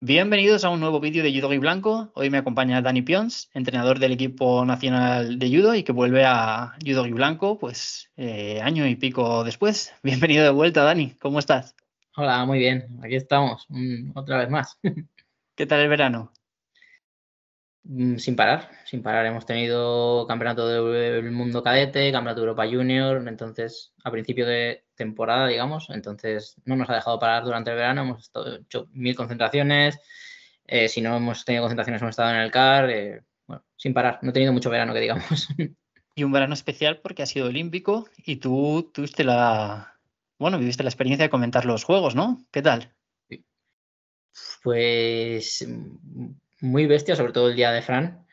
Bienvenidos a un nuevo vídeo de Judo y Blanco. Hoy me acompaña Dani Pions, entrenador del equipo nacional de judo y que vuelve a Judo y Blanco, pues eh, año y pico después. Bienvenido de vuelta, Dani. ¿Cómo estás? Hola, muy bien. Aquí estamos, mm, otra vez más. ¿Qué tal el verano? Mm, sin parar, sin parar. Hemos tenido campeonato del mundo cadete, campeonato de Europa Junior. Entonces, a principio de, temporada, digamos, entonces no nos ha dejado parar durante el verano, hemos estado, hecho mil concentraciones, eh, si no hemos tenido concentraciones hemos estado en el CAR, eh, bueno, sin parar, no he tenido mucho verano que digamos. Y un verano especial porque ha sido olímpico y tú tuviste la, bueno, viviste la experiencia de comentar los juegos, ¿no? ¿Qué tal? Pues mm, muy bestia, sobre todo el día de Fran,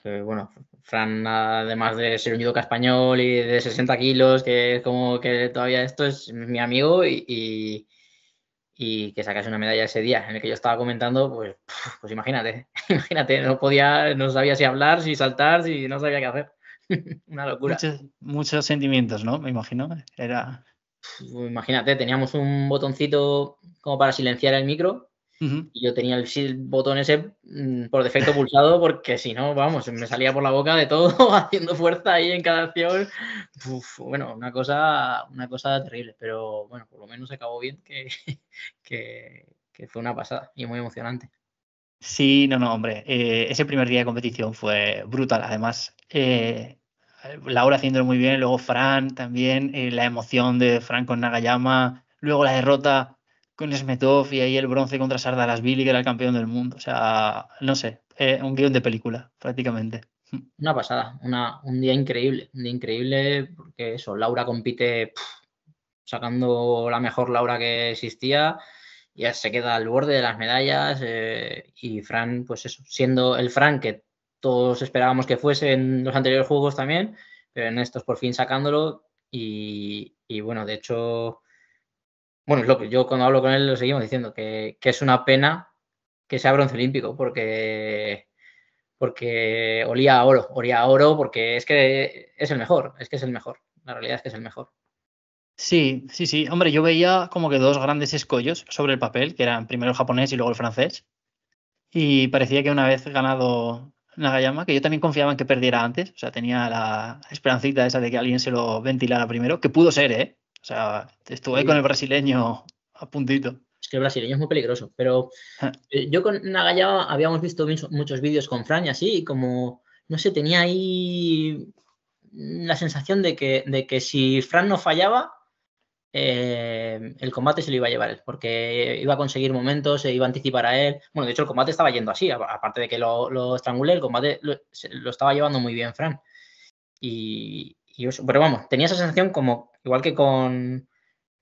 que bueno, Fran, además de ser un judoca español y de 60 kilos, que es como que todavía esto es mi amigo y, que sacase una medalla ese día en el que yo estaba comentando, pues, pues imagínate, imagínate, no podía, no sabía si hablar, si saltar, si no sabía qué hacer. una locura. Muchos, muchos sentimientos, ¿no? Me imagino. Era. Imagínate, teníamos un botoncito como para silenciar el micro y yo tenía el, botón ese mm, por defecto pulsado porque si no, vamos, me salía por la boca de todo haciendo fuerza ahí en cada acción. bueno, una cosa, una cosa terrible, pero bueno, por lo menos acabó bien, que, que, fue una pasada y muy emocionante. Sí, no, no, hombre, eh, ese primer día de competición fue brutal, además. Eh, Laura haciéndolo muy bien, luego Fran también, eh, la emoción de Fran con Nagayama, luego la derrota con Smetov y ahí el bronce contra Billy que era el campeón del mundo. O sea, no sé, eh, un guión de película, prácticamente. Una pasada, una, un día increíble, un día increíble porque eso, Laura compite sacando la mejor Laura que existía, ya se queda al borde de las medallas eh, y Fran, pues eso, siendo el Fran que todos esperábamos que fuese en los anteriores juegos también, pero en estos por fin sacándolo y, y bueno, de hecho bueno, es lo que yo cuando hablo con él lo seguimos diciendo, que, es una pena que sea bronce olímpico, porque, porque olía a oro, olía a oro, porque es que es el mejor, es que es el mejor, la realidad es que es el mejor. Sí, sí, sí. Hombre, yo veía como que dos grandes escollos sobre el papel, que eran primero el japonés y luego el francés. Y parecía que una vez ganado Nagayama, que yo también confiaba en que perdiera antes, o sea, tenía la esperancita esa de que alguien se lo ventilara primero, que pudo ser, ¿eh? O sea, estuve con el brasileño a puntito. Es que el brasileño es muy peligroso, pero ah. eh, yo con Nagalla habíamos visto muchos vídeos con Fran y así, como, no sé, tenía ahí la sensación de que, de que si Fran no fallaba, eh, el combate se lo iba a llevar él, porque iba a conseguir momentos, se iba a anticipar a él. Bueno, de hecho, el combate estaba yendo así, aparte de que lo, lo estrangulé, el combate lo, estaba llevando muy bien Fran. Y, y, pero vamos, tenía esa sensación como Igual que con,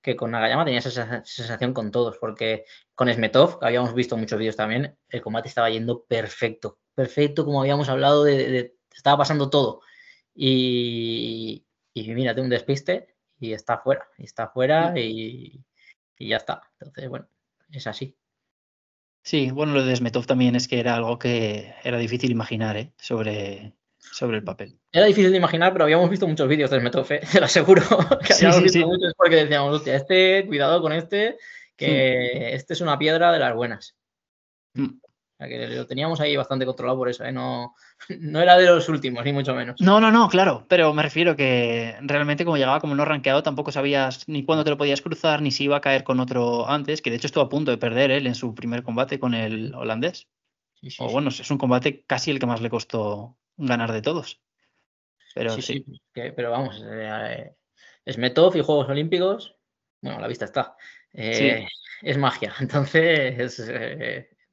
que con Nagayama tenía esa sensación con todos, porque con Smetov, que habíamos visto muchos vídeos también, el combate estaba yendo perfecto, perfecto como habíamos hablado, de, estaba pasando todo. Y, y tengo un despiste y está fuera, y está afuera y, y, ya está. Entonces, bueno, es así. Sí, bueno, lo de Smetov también es que era algo que era difícil imaginar, ¿eh? Sobre sobre el papel. Era difícil de imaginar, pero habíamos visto muchos vídeos del Metrofe, te lo aseguro. Que sí, sí, sí. muchos porque decíamos, hostia, este, cuidado con este, que hmm. este es una piedra de las buenas. Hmm. que lo teníamos ahí bastante controlado por eso, ¿eh? no, no era de los últimos, ni mucho menos. No, no, no, claro, pero me refiero que realmente como llegaba como no rankeado tampoco sabías ni cuándo te lo podías cruzar, ni si iba a caer con otro antes, que de hecho estuvo a punto de perder él ¿eh? en su primer combate con el holandés. o bueno, es un combate casi el que más le costó ganar de todos. Pero pero vamos, eh, eh, es Smetov y Juegos Olímpicos, bueno, la vista está. Eh, es magia. Entonces,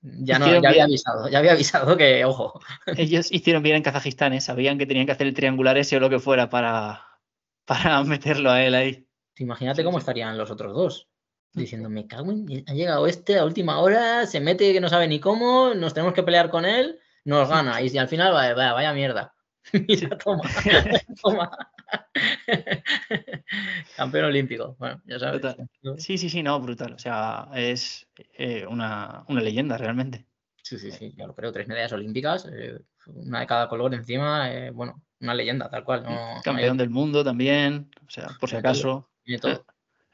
ya, no, ya había avisado, ya había avisado que, ojo. Ellos hicieron bien en Kazajistán, sabían que tenían que hacer el triangular ese o lo que fuera para, para meterlo a él ahí. Imagínate cómo estarían los otros dos. Mm. diciéndome, me cago ha llegado este a última hora, se mete que no sabe ni cómo, nos tenemos que pelear con él nos gana. Y al final, vaya, mierda. Mira, toma, Campeón olímpico. Bueno, ya sabes. Sí, sí, sí, no, brutal. O sea, es eh, una, leyenda realmente. Sí, sí, eh, sí, yo lo creo. Tres medallas olímpicas, eh, una de cada color encima. bueno, una leyenda, tal cual. Campeón del mundo también, o sea, por si acaso.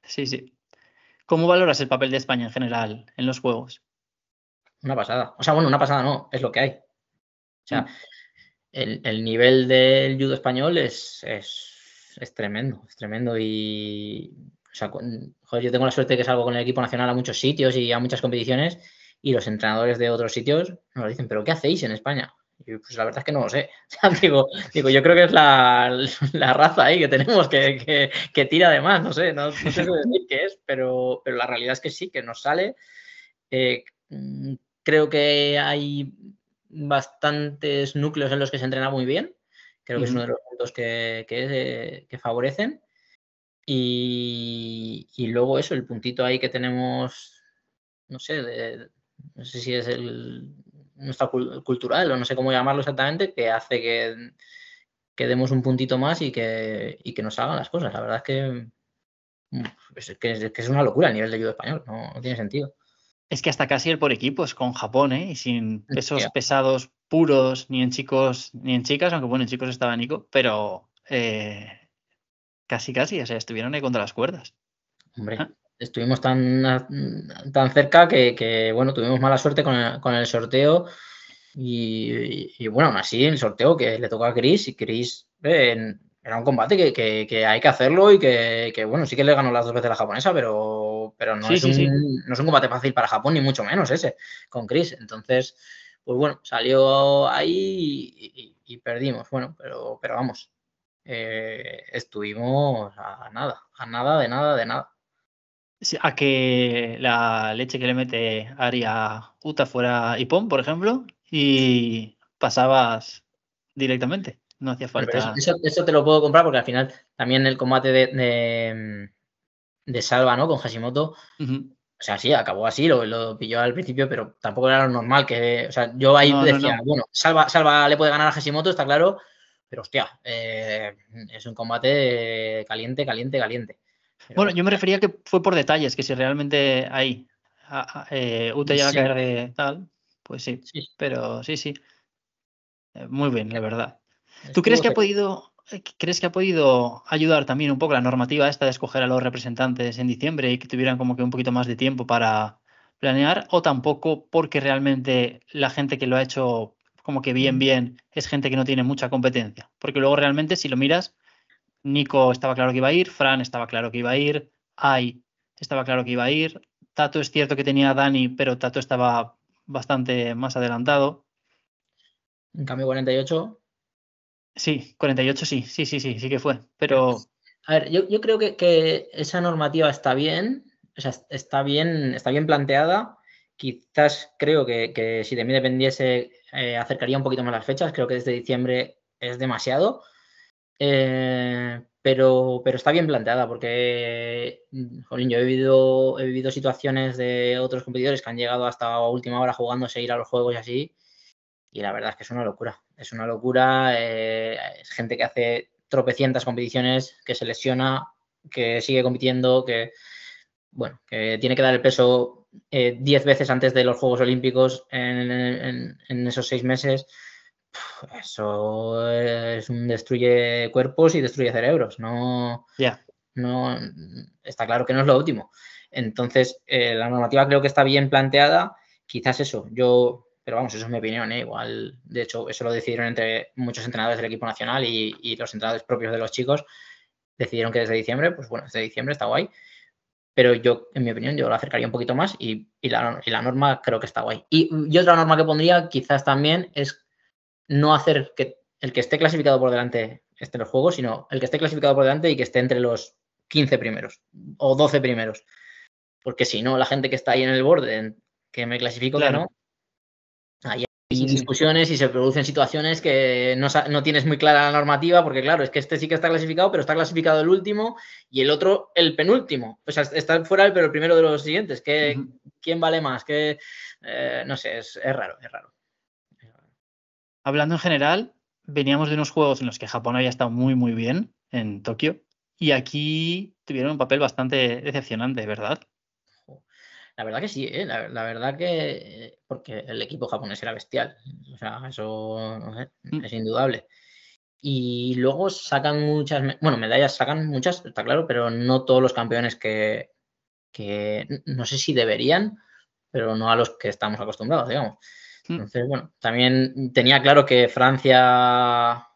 Sí, sí. ¿Cómo valoras el papel de España en general en los Juegos? Una pasada. O sea, bueno, una pasada no, es lo que hay. O sea, el, el nivel del judo español es, tremendo, es tremendo. Y, o sea, yo tengo la suerte de que salgo con el equipo nacional a muchos sitios y a muchas competiciones y los entrenadores de otros sitios nos dicen, pero ¿qué hacéis en España? Y pues la verdad es que no lo sé. O digo, digo, yo creo que es la, raza ahí que tenemos que, tira de más, no sé, no, sé qué es, pero, pero la realidad es que sí, que nos sale. Eh, mm, creo que hay bastantes núcleos en los que se entrena muy bien. Creo que es uno de los puntos que, eh, que, favorecen. Y, y, luego eso, el puntito ahí que tenemos, no sé, no sé si es el nuestra cultural o no sé cómo llamarlo exactamente, que hace que, que demos un puntito más y que, y que nos hagan las cosas. La verdad es que, es que, es una locura a nivel de judo español, no tiene sentido. Es que hasta casi el por equipos con Japón, ¿eh? Y sin pesos pesados puros, ni en chicos ni en chicas, aunque bueno, en chicos estaba Nico, pero eh, casi, casi, o sea, estuvieron ahí contra las cuerdas. Hombre, ah. estuvimos tan, tan cerca que, bueno, tuvimos mala suerte con el, sorteo. Y, bueno, aún así, el sorteo que le tocó a Chris y Chris eh, era un combate que, que, hay que hacerlo y que, bueno, sí que le ganó las dos veces a la japonesa, pero pero, no, es un, combate fácil para Japón, ni mucho menos ese, con Chris. Entonces, pues bueno, salió ahí y, perdimos, bueno, pero, pero vamos, eh, estuvimos a nada, a nada, de nada, de nada. A que la leche que le mete Ari a Uta fuera Ipon, por ejemplo, y pasabas directamente. No hacía falta. Eso, eso, te lo puedo comprar porque al final también el combate de, mm, de salva, ¿no? Con Hashimoto. O sea, sí, acabó así, lo, lo, pilló al principio, pero tampoco era lo normal que. O sea, yo ahí decía, bueno, salva, salva le puede ganar a Hashimoto, está claro. Pero hostia, eh, es un combate caliente, caliente, caliente. bueno, yo me refería que fue por detalles, que si realmente ahí eh, Ute llega a caer de tal, pues sí, sí. Pero sí, sí. Eh, muy bien, la verdad. ¿Tú crees que ha podido eh, ¿Crees que ha podido ayudar también un poco la normativa esta de escoger a los representantes en diciembre y que tuvieran como que un poquito más de tiempo para planear? ¿O tampoco porque realmente la gente que lo ha hecho como que bien, mm. bien, es gente que no tiene mucha competencia? Porque luego realmente si lo miras, Nico estaba claro que iba a ir, Fran estaba claro que iba a ir, Ai estaba claro que iba a ir, Tato es cierto que tenía a Dani, pero Tato estaba bastante más adelantado. En cambio, 48 Sí, 48 sí, sí, sí, sí, sí que fue. Pero. A ver, yo, yo creo que, que, esa normativa está bien. O sea, está bien, está bien planteada. Quizás creo que, que si de mí dependiese, eh, acercaría un poquito más las fechas. Creo que desde diciembre es demasiado. Eh, pero, pero está bien planteada porque, jolín, yo he vivido, he vivido situaciones de otros competidores que han llegado hasta última hora jugándose ir a los juegos y así y la verdad es que es una locura. Es una locura. Eh, es gente que hace tropecientas competiciones, que se lesiona, que sigue compitiendo, que bueno, que tiene que dar el peso 10 eh, veces antes de los Juegos Olímpicos en, esos seis meses. eso es un destruye cuerpos y destruye cerebros. No, ya no está claro que no es lo último, Entonces, eh, la normativa creo que está bien planteada. Quizás eso, yo pero vamos, eso es mi opinión, ¿eh? igual, de hecho, eso lo decidieron entre muchos entrenadores del equipo nacional y, los entrenadores propios de los chicos. Decidieron que desde diciembre, pues bueno, desde diciembre está guay pero yo, en mi opinión, yo lo acercaría un poquito más y, la, y, la, norma creo que está guay. Y, otra norma que pondría quizás también es no hacer que el que esté clasificado por delante esté en los juegos, sino el que esté clasificado por delante y que esté entre los 15 primeros o 12 primeros. Porque si no, la gente que está ahí en el borde, que me clasifico no, hay discusiones y se producen situaciones que no, tienes muy clara la normativa, porque claro, es que este sí que está clasificado, pero está clasificado el último y el otro el penúltimo. O sea, está fuera el, pero el primero de los siguientes. ¿Quién vale más? Eh, no sé, es, es, raro, es raro. Hablando en general, veníamos de unos juegos en los que Japón había estado muy, muy bien en Tokio y aquí tuvieron un papel bastante decepcionante, ¿verdad? La verdad que sí, ¿eh? la, verdad que. Porque el equipo japonés era bestial. O sea, eso mm. es indudable. Y luego sacan muchas. Bueno, medallas sacan muchas, está claro, pero no todos los campeones que. no sé si deberían, pero no a los que estamos acostumbrados, digamos. Mm. Entonces, bueno, también tenía claro que Francia,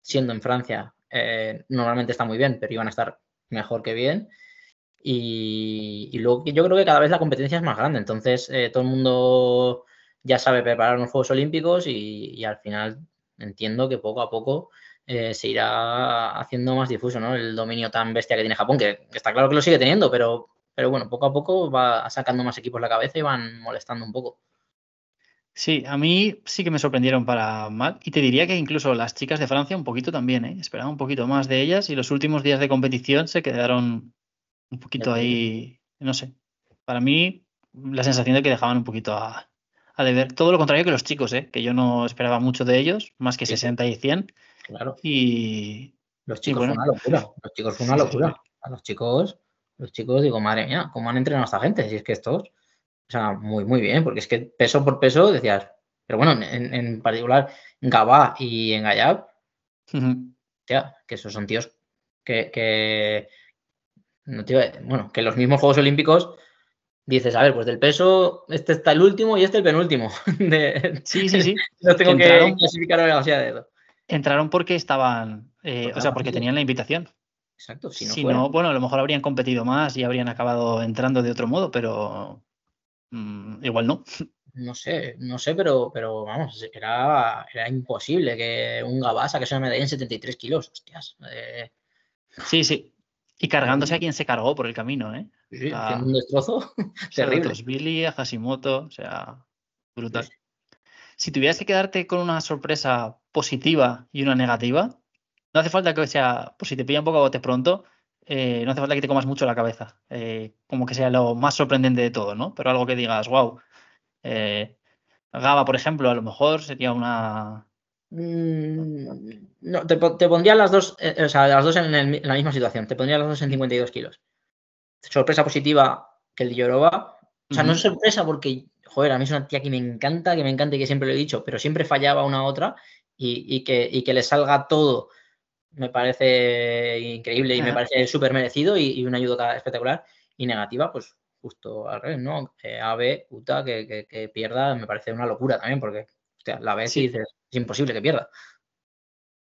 siendo en Francia, eh, normalmente está muy bien, pero iban a estar mejor que bien. Y, luego yo creo que cada vez la competencia es más grande, entonces eh, todo el mundo ya sabe preparar los Juegos Olímpicos y, al final entiendo que poco a poco eh, se irá haciendo más difuso, ¿no? El dominio tan bestia que tiene Japón, que, está claro que lo sigue teniendo, pero, pero bueno, poco a poco va sacando más equipos la cabeza y van molestando un poco. Sí, a mí sí que me sorprendieron para Matt y te diría que incluso las chicas de Francia un poquito también, ¿eh? esperaba un poquito más de ellas y los últimos días de competición se quedaron un poquito ahí, no sé. Para mí, la sensación de que dejaban un poquito a, a deber. Todo lo contrario que los chicos, ¿eh? que yo no esperaba mucho de ellos, más que 60 y 100. Claro. Y. Los chicos fue una locura. Los chicos fue una locura. A los chicos, los chicos, digo, madre mía, ¿cómo han entrenado a esta gente? Si es que estos. O sea, muy, muy bien, porque es que peso por peso decías. Pero bueno, en, en particular, Gabá y en Gallab, que esos son tíos que, bueno, que los mismos Juegos Olímpicos dices, a ver, pues del peso, este está el último y este el penúltimo. sí, sí, sí. Los tengo entraron, que clasificar Entraron porque estaban, eh, o sea, porque tenían la invitación. Exacto, si no. bueno, a lo mejor habrían competido más y habrían acabado entrando de otro modo, pero mm, igual no. No sé, no sé, pero, pero vamos, era, imposible que un Gabasa que se medalla en 73 kilos, hostias. Eh. Sí, sí, y cargándose a quien se cargó por el camino, ¿eh? Sí, a, un destrozo terrible. A Billy, a Hashimoto, o sea, brutal. Si tuvieras que quedarte con una sorpresa positiva y una negativa, no hace falta que sea, pues si te pilla un poco a bote pronto, eh, no hace falta que te comas mucho la cabeza. Eh, como que sea lo más sorprendente de todo, ¿no? Pero algo que digas, wow. Eh, Gaba, por ejemplo, a lo mejor sería una, Mm, no, te, pondría las dos, eh, eh, o sea, las dos en, la misma situación. Te pondría las dos en 52 kilos. Sorpresa positiva que el de O sea, no sorpresa porque, joder, a mí es una tía que me encanta, que me encanta y que siempre lo he dicho, pero siempre fallaba una a otra y, que, le salga todo. Me parece increíble y me parece súper merecido y, una ayuda espectacular. Y negativa, pues justo al revés, ¿no? Eh, puta, que pierda, me parece una locura también porque la ves y dices, es imposible que pierda.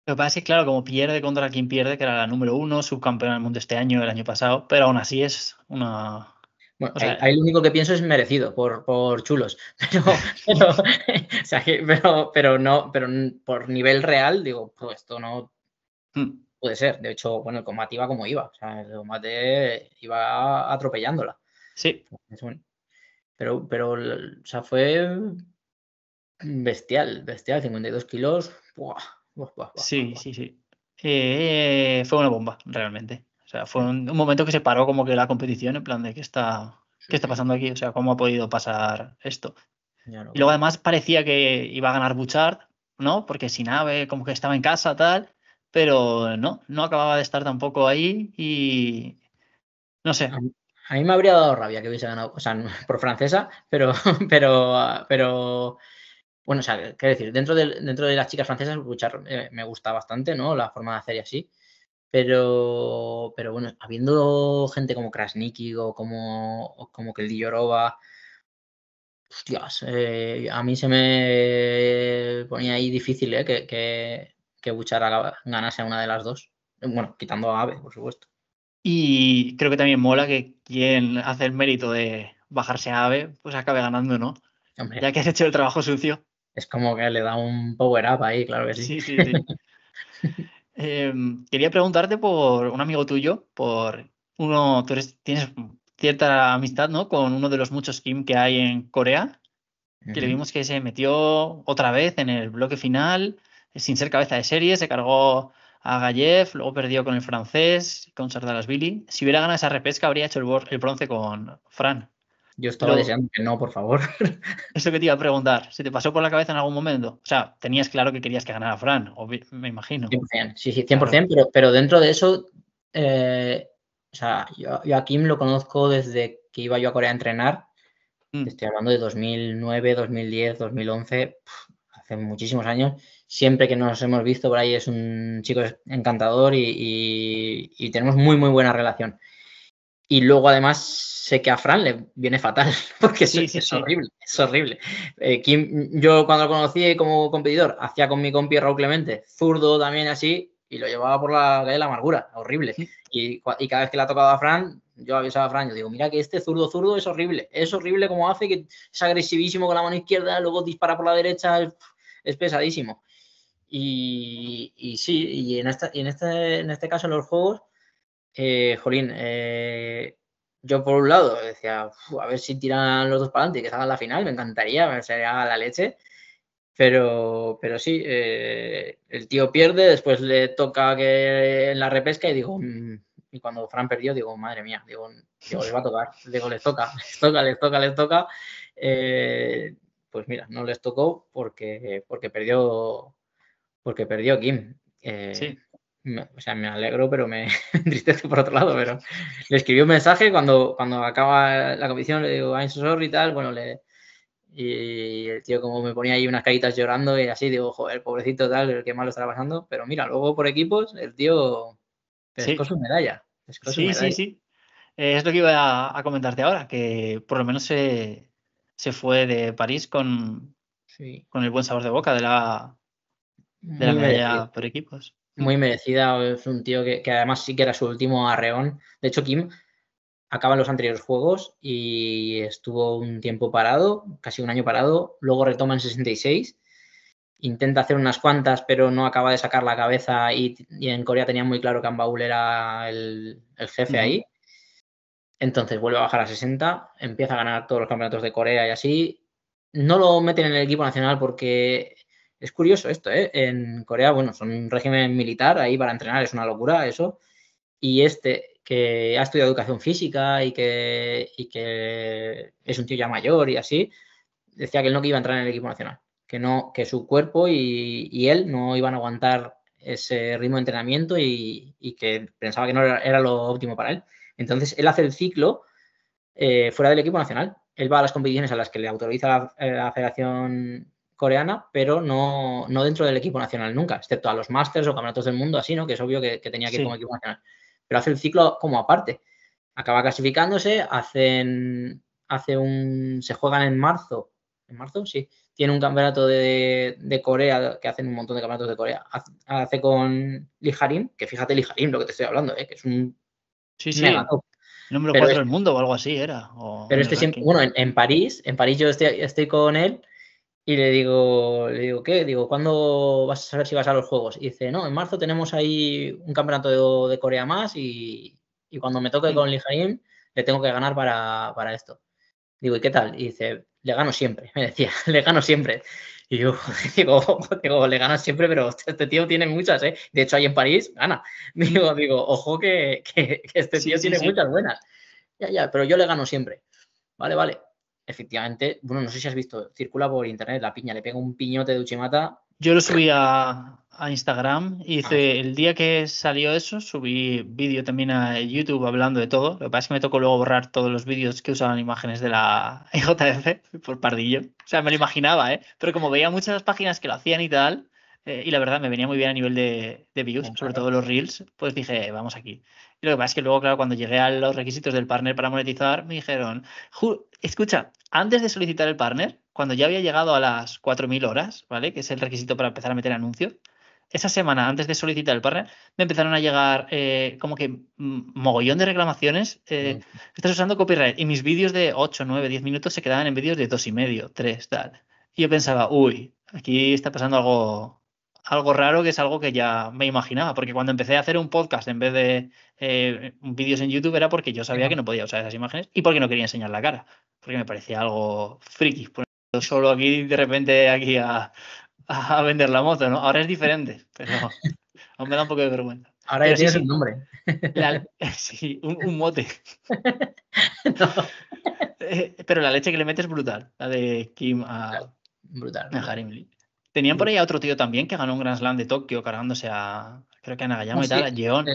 Lo que pasa es que, claro, como pierde contra quien pierde, que era la número uno, subcampeona del mundo este año, el año pasado, pero aún así es una. Bueno, o sea, ahí, lo único que pienso es merecido, por, por chulos. Pero, pero, no, pero por nivel real, digo, pues esto no hmm. puede ser. De hecho, bueno, el combate iba como iba. O sea, el combate iba atropellándola. Sí. Pero, pero o sea, fue Bestial, bestial, 52 kilos. sí, sí, sí, eh, fue una bomba, realmente. O sea, fue un, momento que se paró como que la competición, en plan de qué está, está pasando aquí, o sea, cómo ha podido pasar esto. y luego además parecía que iba a ganar Buchard, ¿no? Porque Sinave como que estaba en casa, tal, pero no, no acababa de estar tampoco ahí y no sé. A mí me habría dado rabia que hubiese ganado, o sea, por francesa, pero, pero, ah, pero bueno, o sea, quiero decir, dentro de, dentro de las chicas francesas, buchar eh, me gusta bastante, ¿no? La forma de hacer y así. Pero, pero bueno, habiendo gente como Krasniki o como, o como hostias, eh, a mí se me ponía ahí difícil eh, que, que, ganase a ganase una de las dos. Bueno, quitando a Ave, por supuesto. Y creo que también mola que quien hace el mérito de bajarse a Ave, pues acabe ganando, ¿no? Ya que has hecho el trabajo sucio es como que le da un power up ahí, claro que sí. Em, quería preguntarte por un amigo tuyo, por uno, tú eres, tienes cierta amistad, ¿no? Con uno de los muchos Kim que hay en Corea, que vimos que se metió otra vez en el bloque final, sin ser cabeza de serie, se cargó a Gayev, luego perdió con el francés, con Sardalas Billy. Si hubiera ganado esa repesca, habría hecho el bronce con Fran. Yo estaba deseando que no, por favor. Eso que te iba a preguntar, ¿se te pasó por la cabeza en algún momento? O sea, tenías claro que querías que ganara Fran, me imagino. 100%, sí, sí, 100%, pero, dentro de eso, eh, o sea, yo, yo, a Kim lo conozco desde que iba yo a Corea a entrenar. Mm. Estoy hablando de 2009, 2010, 2011, hace muchísimos años. Siempre que nos hemos visto por ahí es un chico encantador y tenemos muy, muy buena relación. Y luego además sé que a Fran le viene fatal, porque sí, es, horrible, es horrible. Eh, yo cuando lo conocí como competidor, hacía con mi compi Raúl Clemente, zurdo también así, y lo llevaba por la calle de la amargura, horrible. Y, cada vez que le ha tocado a Fran, yo avisaba a Fran, yo digo, mira que este zurdo zurdo es horrible, es horrible como hace, que es agresivísimo con la mano izquierda, luego dispara por la derecha, es, pesadísimo. Y, y, sí, y en este, este caso en los juegos eh, jolín, eh, yo por un lado decía, a ver si tiran los dos para adelante y que salgan la final, me encantaría, me sería la leche. Pero, pero sí, eh, el tío pierde, después le toca que en la repesca y digo, mm", y cuando Fran perdió, digo, madre mía, digo, les va a tocar, digo, les toca, les toca, les toca, les toca. pues mira, no les tocó porque, porque perdió porque perdió Kim. sí o sea, me alegro, pero me entristezco por otro lado, pero le escribí un mensaje cuando, cuando acaba la comisión le digo, I'm sorry y tal, bueno, le... Y el tío como me ponía ahí unas caritas llorando y así, digo, joder, pobrecito tal, que malo estará pasando. Pero mira, luego por equipos, el tío pescó su medalla. sí, sí, sí, eh, es lo que iba a, comentarte ahora, que por lo menos se, fue de París con, con el buen sabor de boca de la, medalla por equipos muy merecida. Es un tío que, además sí que era su último arreón. De hecho, Kim acaba los anteriores juegos y estuvo un tiempo parado, casi un año parado. Luego retoma en 66. Intenta hacer unas cuantas, pero no acaba de sacar la cabeza. Y, en Corea tenía muy claro que Ambaul era el, jefe ahí. Entonces vuelve a bajar a 60, empieza a ganar todos los campeonatos de Corea y así. No lo meten en el equipo nacional porque es curioso esto, ¿eh? En Corea, bueno, son un régimen militar, ahí para entrenar es una locura eso. Y este, que ha estudiado educación física y que, que es un tío ya mayor y así, decía que él no iba a entrar en el equipo nacional, que, no, que su cuerpo y, él no iban a aguantar ese ritmo de entrenamiento y, que pensaba que no era, lo óptimo para él. Entonces, él hace el ciclo eh, fuera del equipo nacional. Él va a las competiciones a las que le autoriza la, eh, la Federación coreana, pero no, no dentro del equipo nacional nunca, excepto a los Masters o Campeonatos del Mundo, así, ¿no? Que es obvio que, tenía que ir como equipo nacional. Pero hace el ciclo como aparte. Acaba clasificándose, hacen, hace un, se juegan en marzo, en marzo, sí, tiene un campeonato de, de, Corea, que hacen un montón de campeonatos de Corea. Hace, con Lijarim, que fíjate Lijarim, lo que te estoy hablando, ¿eh? que es un... Sí, sí. Número 4 del mundo o algo así era. pero este siempre, bueno, en, en, París, en París yo estoy, estoy con él y le digo, le digo, ¿qué? Digo, ¿cuándo vas a saber si vas a los Juegos? Y dice, no, en marzo tenemos ahí un campeonato de, de Corea más y, cuando me toque con Lijaim le tengo que ganar para, para, esto. Digo, ¿y qué tal? Y dice, le gano siempre, me decía, le gano siempre. Y yo digo, digo le gano siempre, pero este tío tiene muchas, ¿eh? De hecho, ahí en París gana. Digo, digo ojo que, este tío tiene muchas buenas. Ya, ya, pero yo le gano siempre. Vale, vale efectivamente, bueno, no sé si has visto, circula por internet la piña, le pega un piñote de Uchimata. Yo lo subí a, Instagram y hice, ah, el día que salió eso, subí vídeo también a YouTube hablando de todo. Lo que pasa es que me tocó luego borrar todos los vídeos que usaban imágenes de la JF por pardillo. O sea, me lo imaginaba, ¿eh? Pero como veía muchas páginas que lo hacían y tal, eh, y la verdad me venía muy bien a nivel de, views, sobre todo los reels, pues dije, vamos aquí. Y lo que pasa es que luego, claro, cuando llegué a los requisitos del partner para monetizar, me dijeron, escucha, antes de solicitar el partner, cuando ya había llegado a las 4.000 horas, ¿vale? Que es el requisito para empezar a meter anuncios, esa semana antes de solicitar el partner, me empezaron a llegar eh, como que mm, mogollón de reclamaciones. Eh, Estás usando copyright. Y mis vídeos de 8, 9, 10 minutos se quedaban en vídeos de 2,5, y medio, 3, tal. Y yo pensaba, uy, aquí está pasando algo, algo raro que es algo que ya me imaginaba, porque cuando empecé a hacer un podcast en vez de eh, vídeos en YouTube era porque yo sabía que no podía usar esas imágenes y porque no quería enseñar la cara, porque me parecía algo friki, solo aquí de repente aquí a, vender la moto, ¿no? Ahora es diferente, pero aún me da un poco de vergüenza. Ahora ya tienes un nombre. sí, un, mote. Eh, pero la leche que le metes es brutal, la de Kim brutal, a Harim Lee. Tenían por ahí a otro tío también que ganó un Grand Slam de Tokio cargándose a, creo que a Nagayama y tal, eh, eh,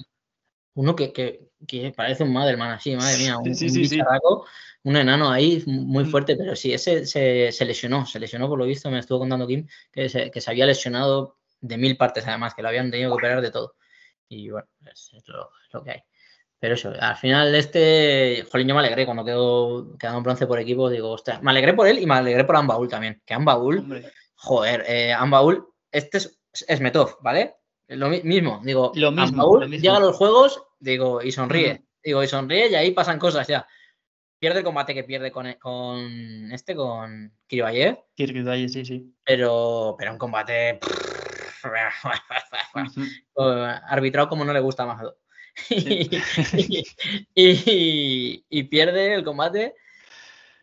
Uno que, parece un así, madre mía, un, sí, un, un, enano ahí muy fuerte, pero sí, ese se, lesionó, se lesionó por lo visto, me estuvo contando Kim, que se, había lesionado de mil partes además, que lo habían tenido que operar de todo. Y bueno, es, lo, que hay. Pero eso, al final este, jolín, yo me alegré cuando quedó, un bronce por equipo, digo, ostras, me alegré por él y me alegré por Ambaul también, que Ambaul joder, eh, Ambaul, este es, Metov, ¿vale? Lo mismo, digo, lo llega a los juegos, digo, y sonríe, digo, y sonríe y ahí pasan cosas ya. Pierde el combate que pierde con, con este, con Kiribayev. ¿eh? Kiribayev, sí, sí. Pero, pero un combate arbitrado como no le gusta más. y pierde el combate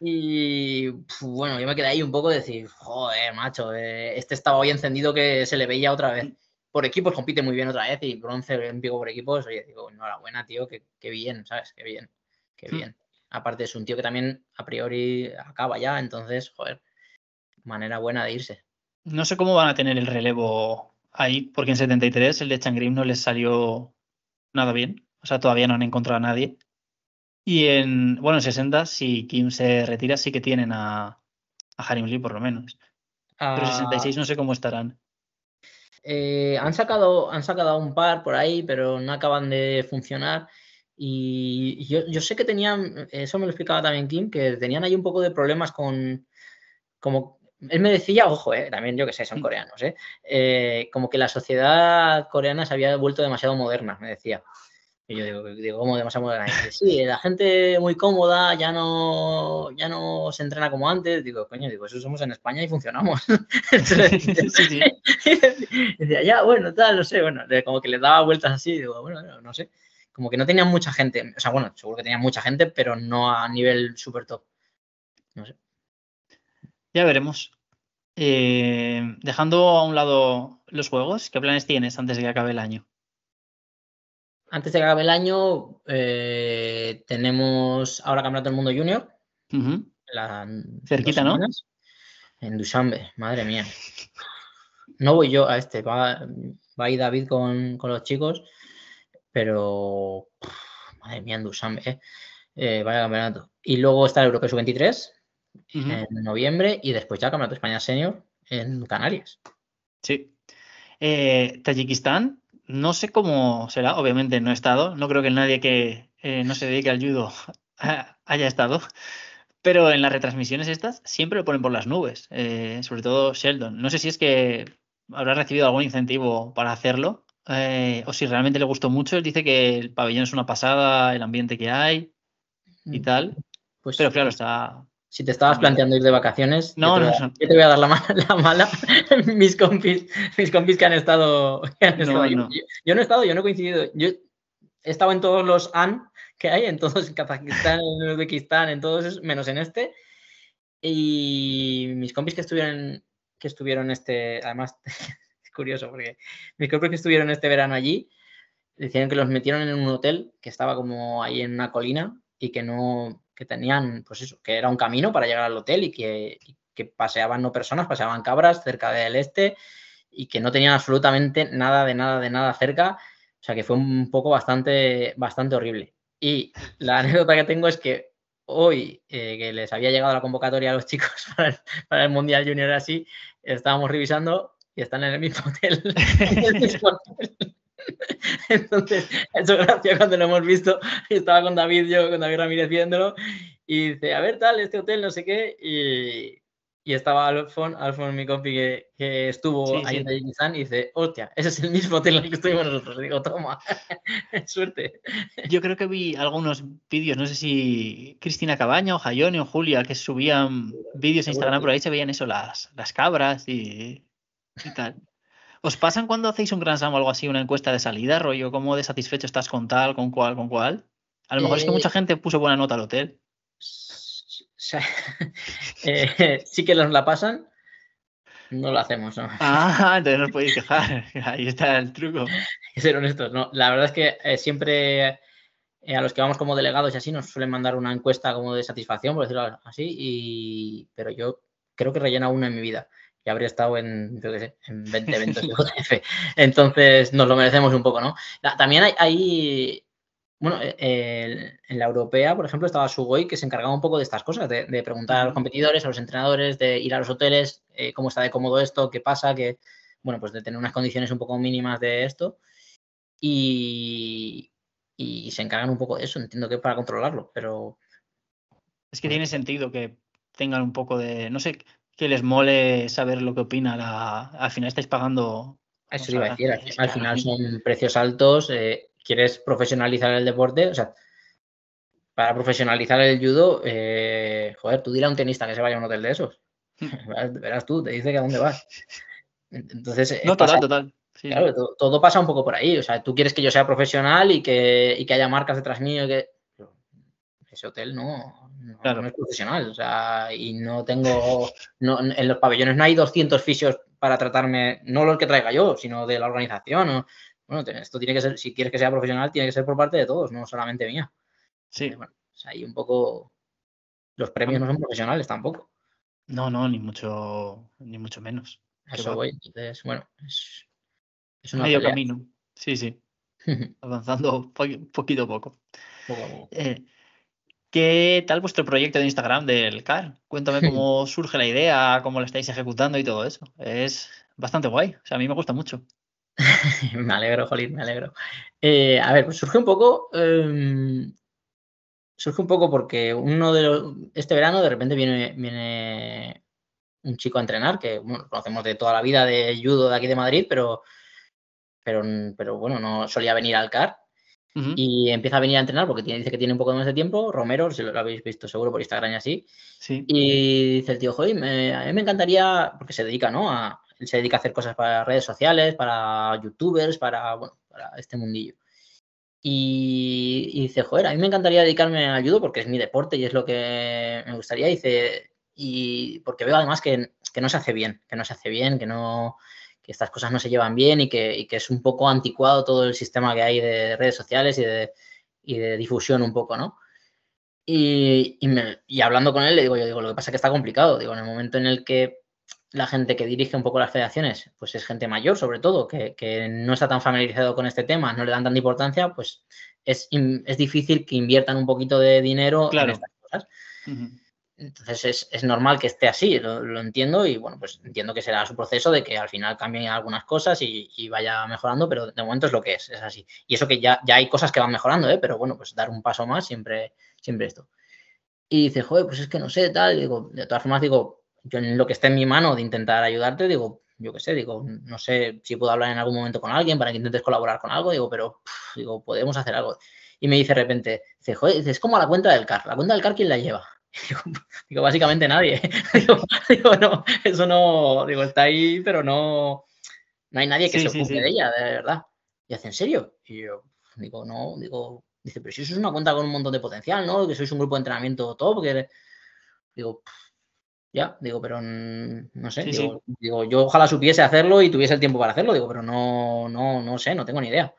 y bueno, yo me quedé ahí un poco de decir, joder, macho, eh, este estaba hoy encendido que se le veía otra vez. Por equipos compite muy bien otra vez y bronce pico por equipos, oye, digo, enhorabuena, tío, qué, bien, ¿sabes? Qué bien, qué hmm. bien. Aparte es un tío que también a priori acaba ya, entonces, joder, manera buena de irse. No sé cómo van a tener el relevo ahí, porque en 73 el de Changrim no les salió nada bien. O sea, todavía no han encontrado a nadie. Y en, bueno, en 60, si Kim se retira, sí que tienen a, a Harim Lee por lo menos. Pero en 66 ah. no sé cómo estarán. Eh, han, sacado, han sacado un par por ahí, pero no acaban de funcionar. Y yo, sé que tenían, eso me lo explicaba también Kim, que tenían ahí un poco de problemas con, como, él me decía, ojo, eh, también yo que sé, son coreanos, eh, como que la sociedad coreana se había vuelto demasiado moderna, me decía. Y yo digo, digo ¿cómo demasiado moderna? la gente? sí, la gente muy cómoda, ya no, ya no se entrena como antes. Digo, coño, digo, eso somos en España y funcionamos. Entonces, sí, ya, bueno, tal, no sé, bueno, como que le daba vueltas así, digo, bueno, no sé. Como que no tenían mucha gente, o sea, bueno, seguro que tenía mucha gente, pero no a nivel súper top. No sé. Ya veremos. Eh, dejando a un lado los juegos, ¿qué planes tienes antes de que acabe el año? antes de que acabe el año, eh, tenemos ahora Campeonato del Mundo Junior. la, Cerquita, ¿no? en Dushanbe, madre mía. No voy yo a este, va, va a ir David con, los chicos, pero madre mía, en Dushanbe, eh. eh, vaya campeonato. Y luego está el Europeo Sub-23 en noviembre y después ya Campeonato de España Senior en Canarias. Sí. Eh, Tayikistán, no sé cómo será, obviamente no he estado, no creo que nadie que eh, no se dedique al judo haya estado, pero en las retransmisiones estas siempre lo ponen por las nubes, eh, sobre todo Sheldon. No sé si es que habrá recibido algún incentivo para hacerlo eh, o si realmente le gustó mucho. Él dice que el pabellón es una pasada, el ambiente que hay y mm. tal. Pues pero claro, está si te estabas planteando ir de vacaciones, yo, te voy a dar la, mala. mis, compis, que han estado. yo, no he estado, yo no he coincidido. Yo he estado en todos los AN que hay, en todos, en Kazajistán, en Uzbekistán, en todos, menos en este. Y mis compis que estuvieron, que estuvieron este, además, es curioso porque mis compis que estuvieron este verano allí, decían que los metieron en un hotel que estaba como ahí en una colina y que no, que tenían, pues eso, que era un camino para llegar al hotel y que, que paseaban no personas, paseaban cabras cerca del este y que no tenían absolutamente nada de nada de nada cerca. O sea que fue un poco bastante, bastante horrible. Y la anécdota que tengo es que hoy, eh, que les había llegado la convocatoria a los chicos para el, Mundial Junior así, estábamos revisando y están En el mismo hotel. Entonces, eso gracia cuando lo hemos visto. Estaba con David, yo, con David Ramírez viéndolo, y dice, a ver, tal, este hotel, no sé qué, y, y estaba Alfon, Alfon, mi compi, que, estuvo ahí en Tayikistán, y dice, hostia, ese es el mismo hotel en el que estuvimos nosotros. digo, toma, suerte. Yo creo que vi algunos vídeos, no sé si Cristina Cabaña o Jayone o Julia, que subían vídeos en Instagram, por ahí se veían eso, las, las cabras y, y tal. ¿Os pasan cuando hacéis un gran Slam o algo así, una encuesta de salida, rollo, cómo de satisfecho estás con tal, con cual, con cual? A lo mejor es que mucha eh, gente puso buena nota al hotel. Eh, sí que nos la pasan, no la hacemos, Ah, entonces no os podéis quejar. Ahí está el truco. Ser honestos, ¿no? La verdad es que eh, siempre a los que vamos como delegados y así nos suelen mandar una encuesta como de satisfacción, por decirlo así, y... pero yo creo que rellena una en mi vida y habría estado en, en 20 eventos de Entonces nos lo merecemos un poco, ¿no? También hay, bueno, eh, en la europea, por ejemplo, estaba Sugoi que se encargaba un poco de estas cosas, de, preguntar a los competidores, a los entrenadores, de ir a los hoteles, eh, cómo está de cómodo esto, qué pasa, que, bueno, pues de tener unas condiciones un poco mínimas de esto. Y, y se encargan un poco de eso, entiendo que para controlarlo, pero... Es que tiene sentido que tengan un poco de, no sé, que les mole saber lo que opina. La... Al final estáis pagando. Eso iba a decir, al, final son precios altos. Eh, ¿Quieres profesionalizar el deporte? O sea, para profesionalizar el judo, eh, joder, tú dirás a un tenista que se vaya a un hotel de esos. Verás tú, te dice que a dónde vas. Entonces. Eh, no, total, total. Claro, todo, pasa un poco por ahí. O sea, tú quieres que yo sea profesional y que, y que haya marcas detrás mío que ese hotel no, es profesional. O sea, y no tengo. en los pabellones no hay 200 fisios para tratarme, no los que traiga yo, sino de la organización. bueno, esto tiene que ser, si quieres que sea profesional, tiene que ser por parte de todos, no solamente mía. Sí. o sea, ahí un poco. Los premios no son profesionales tampoco. No, no, ni mucho, ni mucho menos. Eso voy. Entonces, bueno, es, es medio camino. Sí, sí. Avanzando poquito a poco. poco, a poco. Eh, ¿Qué tal vuestro proyecto de Instagram del CAR? Cuéntame cómo surge la idea, cómo la estáis ejecutando y todo eso. Es bastante guay. O sea, a mí me gusta mucho. me alegro, Jolín, me alegro. Eh, a ver, pues surge un poco. Em, surge un poco porque uno de Este verano de repente viene, viene un chico a entrenar, que conocemos de toda la vida de judo de aquí de Madrid, pero. Pero, pero bueno, no solía venir al CAR y empieza a venir a entrenar porque dice que tiene un poco más de tiempo. Romero, si lo, habéis visto seguro por Instagram y así. Y dice el tío, joder, a mí me encantaría, porque se dedica, ¿no? A, se dedica a hacer cosas para redes sociales, para youtubers, para, bueno, para este mundillo. Y, dice, joder, a mí me encantaría dedicarme a judo porque es mi deporte y es lo que me gustaría. Y dice, y porque veo además que, que no se hace bien, que no se hace bien, que no que estas cosas no se llevan bien y que, que, es un poco anticuado todo el sistema que hay de redes sociales y de, y de difusión un poco, ¿no? Y, y, hablando con él, le digo, yo digo, lo que pasa es que está complicado. Digo, en el momento en el que la gente que dirige un poco las federaciones, pues es gente mayor, sobre todo, que, que no está tan familiarizado con este tema, no le dan tanta importancia, pues es, es difícil que inviertan un poquito de dinero en estas cosas. Entonces es, es, normal que esté así, lo, entiendo y bueno, pues entiendo que será su proceso de que al final cambien algunas cosas y, vaya mejorando, pero de momento es lo que es, es así. Y eso que ya, ya hay cosas que van mejorando, ¿eh? pero bueno, pues dar un paso más siempre, siempre esto. Y dice, joder, pues es que no sé, tal, digo, de todas formas digo, yo en lo que esté en mi mano de intentar ayudarte, digo, yo qué sé, digo, no sé si puedo hablar en algún momento con alguien para que intentes colaborar con algo, digo, pero, digo, podemos hacer algo. Y me dice de repente, dice, es como la cuenta del CAR, la cuenta del CAR, ¿quién la lleva? digo, básicamente nadie. digo, no, eso no, digo, está ahí, pero no, no hay nadie que se ocupe de ella, de verdad. Y hacen ¿en serio? Y yo, digo, no, digo, dice, pero si eso es una cuenta con un montón de potencial, ¿no? Que sois un grupo de entrenamiento top, que... Digo, ya, digo, pero no sé, digo, yo ojalá supiese hacerlo y tuviese el tiempo para hacerlo, digo, pero no, no, no sé, no tengo ni idea.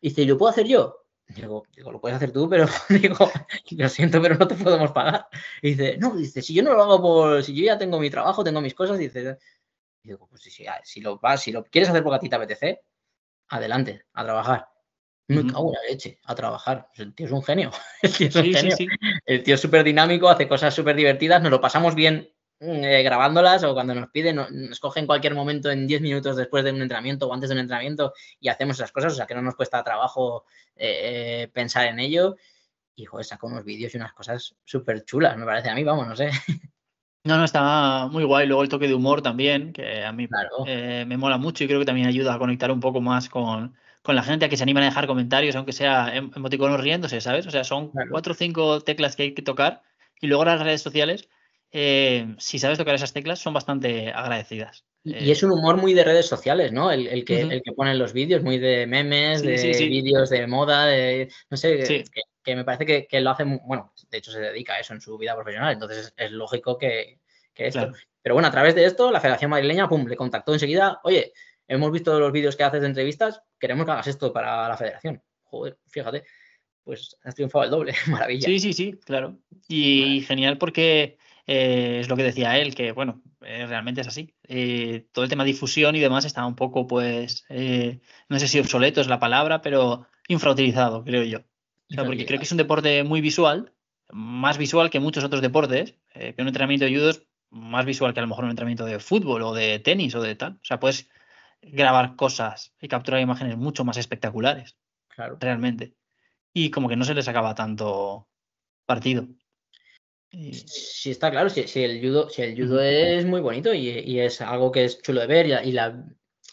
Y dice, ¿lo puedo hacer yo? Digo, lo puedes hacer tú, pero digo, lo siento, pero no te podemos pagar. Y dice, no, dice, si yo no lo hago por, si yo ya tengo mi trabajo, tengo mis cosas, dice, y digo, pues si, ah, si, lo vas, si lo quieres hacer porque a ti adelante, a trabajar. Me leche, a trabajar. Pues el tío es un genio. sí, Sí, sí. El tío es súper dinámico, hace cosas súper divertidas, nos lo pasamos bien Mm, eh, grabándolas o cuando nos piden, nos cogen cualquier momento en 10 minutos después de un entrenamiento o antes de un entrenamiento y hacemos esas cosas, o sea que no nos cuesta trabajo eh, eh, pensar en ello. Y joder, sacó unos vídeos y unas cosas súper chulas, me parece a mí, vamos, no sé. No, no, está muy guay. Luego el toque de humor también, que a mí me mola mucho y creo que también ayuda a conectar un poco más con, la gente, a que se animen a dejar comentarios, aunque sea em, emoticonos riéndose, ¿sabes? O sea, son cuatro o cinco teclas que hay que tocar y luego las redes sociales eh, si sabes tocar esas teclas, son bastante agradecidas. Y, eh, es un humor muy de redes sociales, ¿no? El, que, pone que los vídeos, muy de memes, de vídeos de moda, no sé, que, me parece que, lo hace, bueno, de hecho se dedica a eso en su vida profesional, entonces es, lógico que, esto. Pero bueno, a través de esto, la Federación Madrileña, pum, le contactó enseguida, oye, hemos visto los vídeos que haces de entrevistas, queremos que hagas esto para la Federación. Joder, fíjate, pues has triunfado el doble, maravilla. Sí, sí, sí, claro. y genial porque eh, es lo que decía él, que bueno, eh, realmente es así. Eh, todo el tema difusión y demás está un poco, pues, no sé si obsoleto es la palabra, pero infrautilizado, creo yo. porque creo que es un deporte muy visual, más visual que muchos otros deportes, que un entrenamiento de judo es más visual que a lo mejor un entrenamiento de fútbol o de tenis o de tal. O sea, puedes grabar cosas y capturar imágenes mucho más espectaculares. Realmente. Y como que no se les acaba tanto partido. Sí, está claro, si, el judo, si el judo es muy bonito y, es algo que es chulo de ver y la,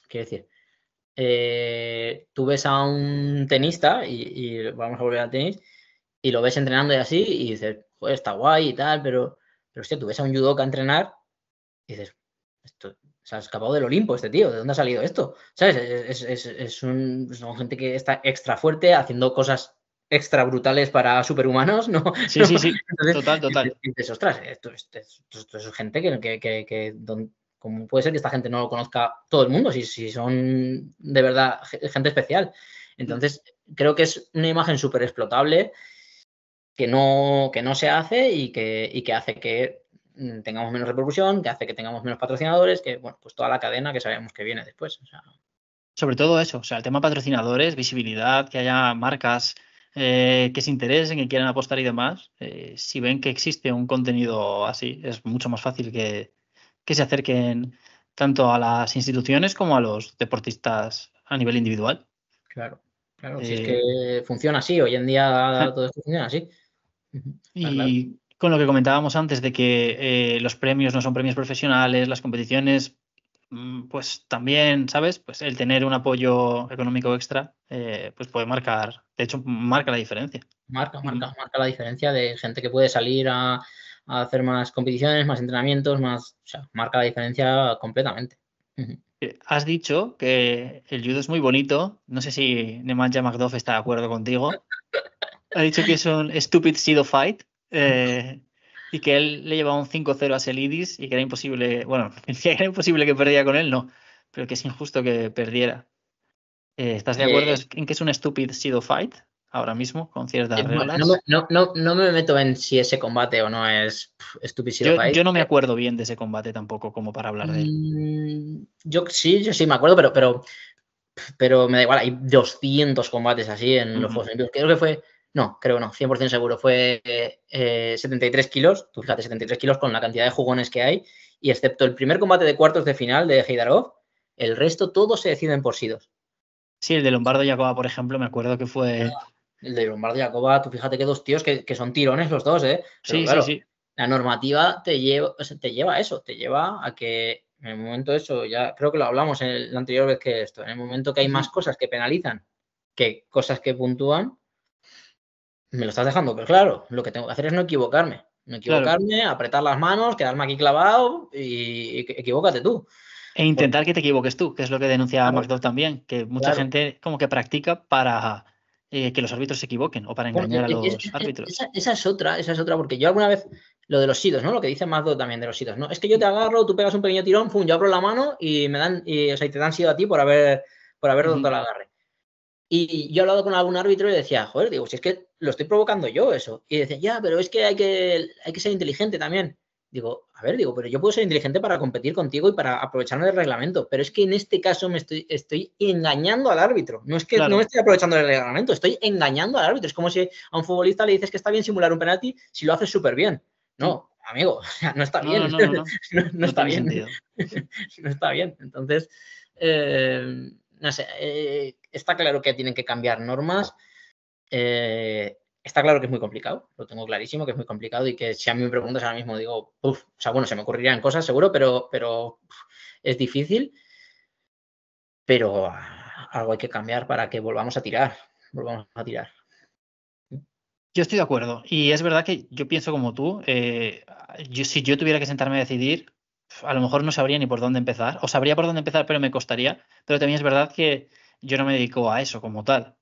quiero decir, eh, tú ves a un tenista y, vamos a volver al tenis y lo ves entrenando y así y dices, joder, está guay y tal, pero, pero si tú ves a un judoka entrenar y dices, se ha escapado del Olimpo este tío, ¿de dónde ha salido esto? ¿Sabes? Es, es, un, gente que está extra fuerte haciendo cosas extra brutales para superhumanos, ¿no? Sí, sí, sí. total, total. ostras, esto, es gente que, que, como puede ser que esta gente no lo conozca todo el mundo, si, si son de verdad gente especial. Entonces, creo que es una imagen súper explotable que no, que no se hace y que, que hace que mm, tengamos menos repercusión, que hace que tengamos menos patrocinadores, que, bueno, pues toda la cadena que sabemos que viene después. Sobre todo eso, o sea, el tema patrocinadores, visibilidad, que haya marcas eh, que se interesen, que quieran apostar y demás, eh, si ven que existe un contenido así, es mucho más fácil que, se acerquen tanto a las instituciones como a los deportistas a nivel individual. Claro, claro, si es que eh, funciona así, hoy en día todo esto funciona así. Y con lo que comentábamos antes de que los premios no son premios profesionales, las competiciones Mm, pues también, ¿sabes? Pues el tener un apoyo económico extra, eh, pues puede marcar, de hecho, marca la diferencia. Marca, mm. marca, marca la diferencia de gente que puede salir a, hacer más competiciones, más entrenamientos, más, o sea, marca la diferencia completamente. Eh, has dicho que el judo es muy bonito. No sé si Nemanja McDuff está de acuerdo contigo. Ha dicho que es un stupid pseudo fight. Eh, y que él le llevaba un 5-0 a Selidis y que era imposible, bueno, que era imposible que perdiera con él, no, pero que es injusto que perdiera. Eh, ¿Estás de acuerdo eh, en que es un stupid sido fight ahora mismo con ciertas eh, reglas? No, no, no, me meto en si ese combate o no es estúpido fight. Yo no me acuerdo bien de ese combate tampoco como para hablar de él. Mm, yo sí, yo sí me acuerdo, pero, pero, pero me da igual, hay 200 combates así en los Juegos Olímpicos. Creo que fue no, creo no, 100% seguro, fue 73 eh, kilos, tú fíjate, 73 kilos con la cantidad de jugones que hay, y excepto el primer combate de cuartos de final de Heidarov, el resto todo se deciden por dos. Sí, el de Lombardo Jacoba, por ejemplo, me acuerdo que fue... Ah, el de Lombardo Jacoba, tú fíjate que dos tíos que, que son tirones los dos, ¿eh? sí, claro, sí, La normativa te lleva, te lleva a eso, te lleva a que en el momento eso, ya creo que lo hablamos en la anterior vez que esto, en el momento que hay más cosas que penalizan que cosas que puntúan, me lo estás dejando pero claro. Lo que tengo que hacer es no equivocarme. No equivocarme, apretar las manos, quedarme aquí clavado y, equivócate tú. E intentar que te equivoques tú, que es lo que denuncia claro. también, que mucha gente como que practica para eh, que los árbitros se equivoquen o para engañar a los árbitros. Esa, es otra, esa es otra, porque yo alguna vez, lo de los sidos, ¿no? Lo que dice McDowell también de los sidos, ¿no? Es que yo te agarro, tú pegas un pequeño tirón, pum, yo abro la mano y me dan, y, o sea, te dan sido a ti por haber, por haber la agarre. Y yo he hablado con algún árbitro y decía, joder, digo, si es que lo estoy provocando yo eso. Y decía, ya, pero es que hay que, que ser inteligente también. Digo, a ver, digo, pero yo puedo ser inteligente para competir contigo y para aprovecharme del reglamento, pero es que en este caso me estoy, estoy engañando al árbitro. No es que no me estoy aprovechando del reglamento, estoy engañando al árbitro. Es como si a un futbolista le dices que está bien simular un penalti si lo haces súper bien. No, amigo, no está bien. No, está bien. no está bien. Entonces, eh, no sé, eh, está claro que tienen que cambiar normas. Eh, está claro que es muy complicado, lo tengo clarísimo, que es muy complicado y que si a mí me preguntas ahora mismo digo, uff, o sea, bueno, se me ocurrirían cosas seguro, pero, pero es difícil. Pero algo hay que cambiar para que volvamos a tirar, volvamos a tirar. Yo estoy de acuerdo y es verdad que yo pienso como tú, eh, yo, si yo tuviera que sentarme a decidir, a lo mejor no sabría ni por dónde empezar, o sabría por dónde empezar, pero me costaría, pero también es verdad que yo no me dedico a eso como tal.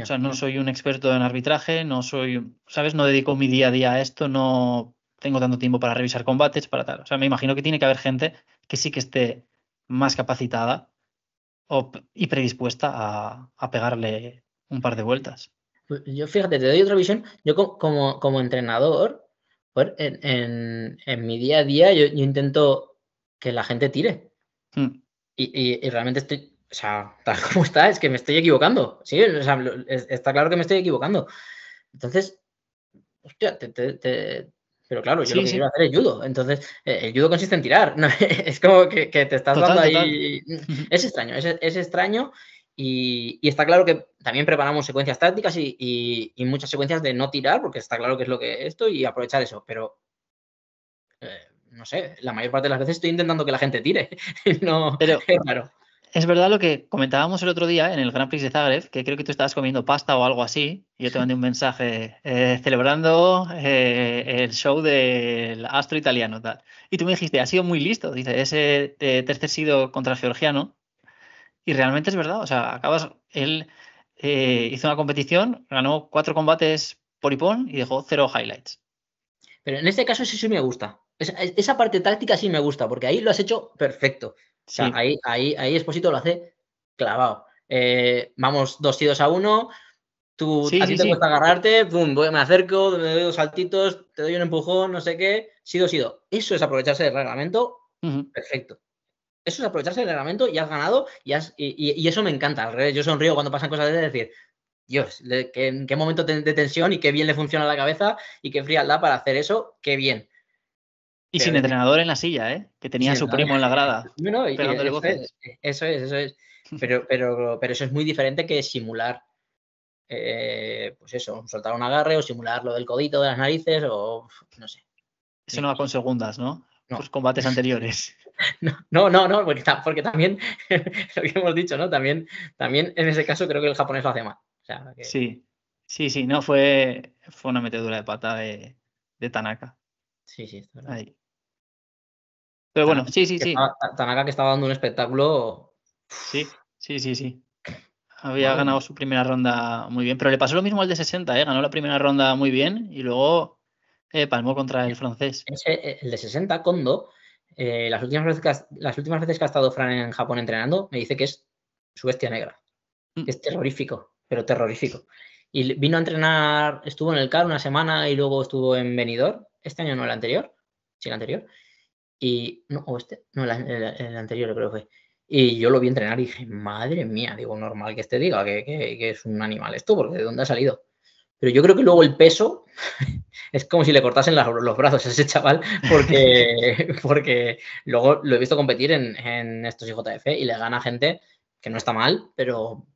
o sea, no soy un experto en arbitraje, no soy, ¿sabes? No dedico mi día a día a esto, no tengo tanto tiempo para revisar combates, para tal. O sea, me imagino que tiene que haber gente que sí que esté más capacitada y predispuesta a, a pegarle un par de vueltas. Pues yo fíjate, te doy otra visión. Yo como, como entrenador, pues en, en, mi día a día yo, intento que la gente tire. Hmm. Y, y, realmente estoy, o sea, tal como está, es que me estoy equivocando. Sí, está claro que me estoy equivocando. Entonces, hostia, Pero claro, yo lo que quiero hacer es judo. Entonces, eh, el judo consiste en tirar. es como que, te estás dando ahí. Es extraño, es, es, extraño y, está claro que también preparamos secuencias tácticas y, muchas secuencias de no tirar, porque está claro que es lo que esto y aprovechar eso. Pero, eh, no sé, la mayor parte de las veces estoy intentando que la gente tire. pero, claro. Es verdad lo que comentábamos el otro día en el Gran Prix de Zagreb, que creo que tú estabas comiendo pasta o algo así. Y yo te mandé un mensaje eh, celebrando eh, el show del astro italiano. Y tú me dijiste, ha sido muy listo. Dice, ese tercer sido contra georgiano y realmente es verdad, o sea, acabas, él eh, hizo una competición, ganó cuatro combates por ipón y dejó cero highlights. Pero en este caso sí, sí me gusta. Esa, parte táctica sí me gusta, porque ahí lo has hecho perfecto. O sea, ahí, ahí, ahí Esposito lo hace clavado. Eh, vamos dos dos a uno, tú a te cuesta agarrarte, boom, me acerco, me doy dos saltitos, te doy un empujón, no sé qué, sido, sido. Eso es aprovecharse del reglamento, perfecto eso es aprovecharse del reglamento y has ganado y, y, eso me encanta. Al revés, yo sonrío cuando pasan cosas de decir, Dios, en qué, momento de tensión y qué bien le funciona la cabeza y qué frialdad para hacer eso, qué bien. Y sin entrenador en la silla, ¿eh? Que tenía su primo en la grada. eso, es, eso, es, Pero, eso es muy diferente que simular, eh, pues eso, soltar un agarre o simular lo del codito de las narices o no sé. Eso no va con segundas, no. Los pues combates anteriores. No, no, no, porque, también, lo que hemos dicho, ¿no? También, también en ese caso creo que el japonés lo hace mal. Sí, sí, sí, no, fue, fue una metedura de pata de, Tanaka. Sí, sí, está verdad. Pero bueno, sí, sí, sí. Tanaka que estaba dando un espectáculo. Sí, sí, sí, sí. Había ganado su primera ronda muy bien, pero le pasó lo mismo al de 60, ¿eh? ganó la primera ronda muy bien y luego eh, palmó contra el francés. Eh, el de 60, Kondo, eh, las, últimas veces que las últimas veces que ha estado Fran en Japón entrenando, me dice que es su bestia negra. Mm. es terrorífico, pero terrorífico. Y vino a entrenar, estuvo en el CAR una semana y luego estuvo en Benidorm. Este año no, el anterior. Sí, el anterior. Y, no, o este, no, el, anterior creo que Y yo lo vi entrenar y dije, madre mía, digo, normal que este diga que es un animal esto, porque ¿de dónde ha salido? Pero yo creo que luego el peso es como si le cortasen los brazos a ese chaval, porque, porque luego lo he visto competir en, en estos IJF y le gana gente que no está mal, pero,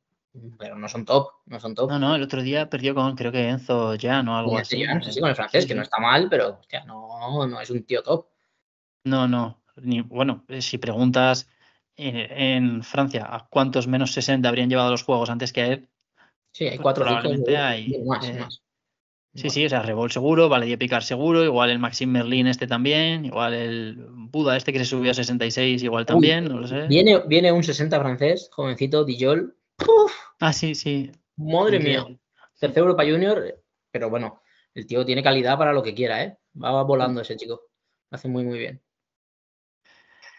pero no son top, no son top. No, no, el otro día perdió con, creo que Enzo ya, ¿no? algo así. con el francés, que no está mal, pero no, no es un tío top. No, no, ni, bueno, eh, si preguntas en, eh, en Francia a cuántos menos 60 habrían llevado los juegos antes que a él, Sí, hay cuatro hay, eh, Sí, sí, o sea, Revol seguro, y picar seguro, igual el Maxim Merlin este también, igual el Buda este que se subió a 66 igual también, no lo sé. Viene, viene un 60 francés, jovencito, Dijol. Ah, sí, sí. Madre mía. Tercer Europa Junior, pero bueno, el tío tiene calidad para lo que quiera, ¿eh? Va volando ese chico. Hace muy, muy bien.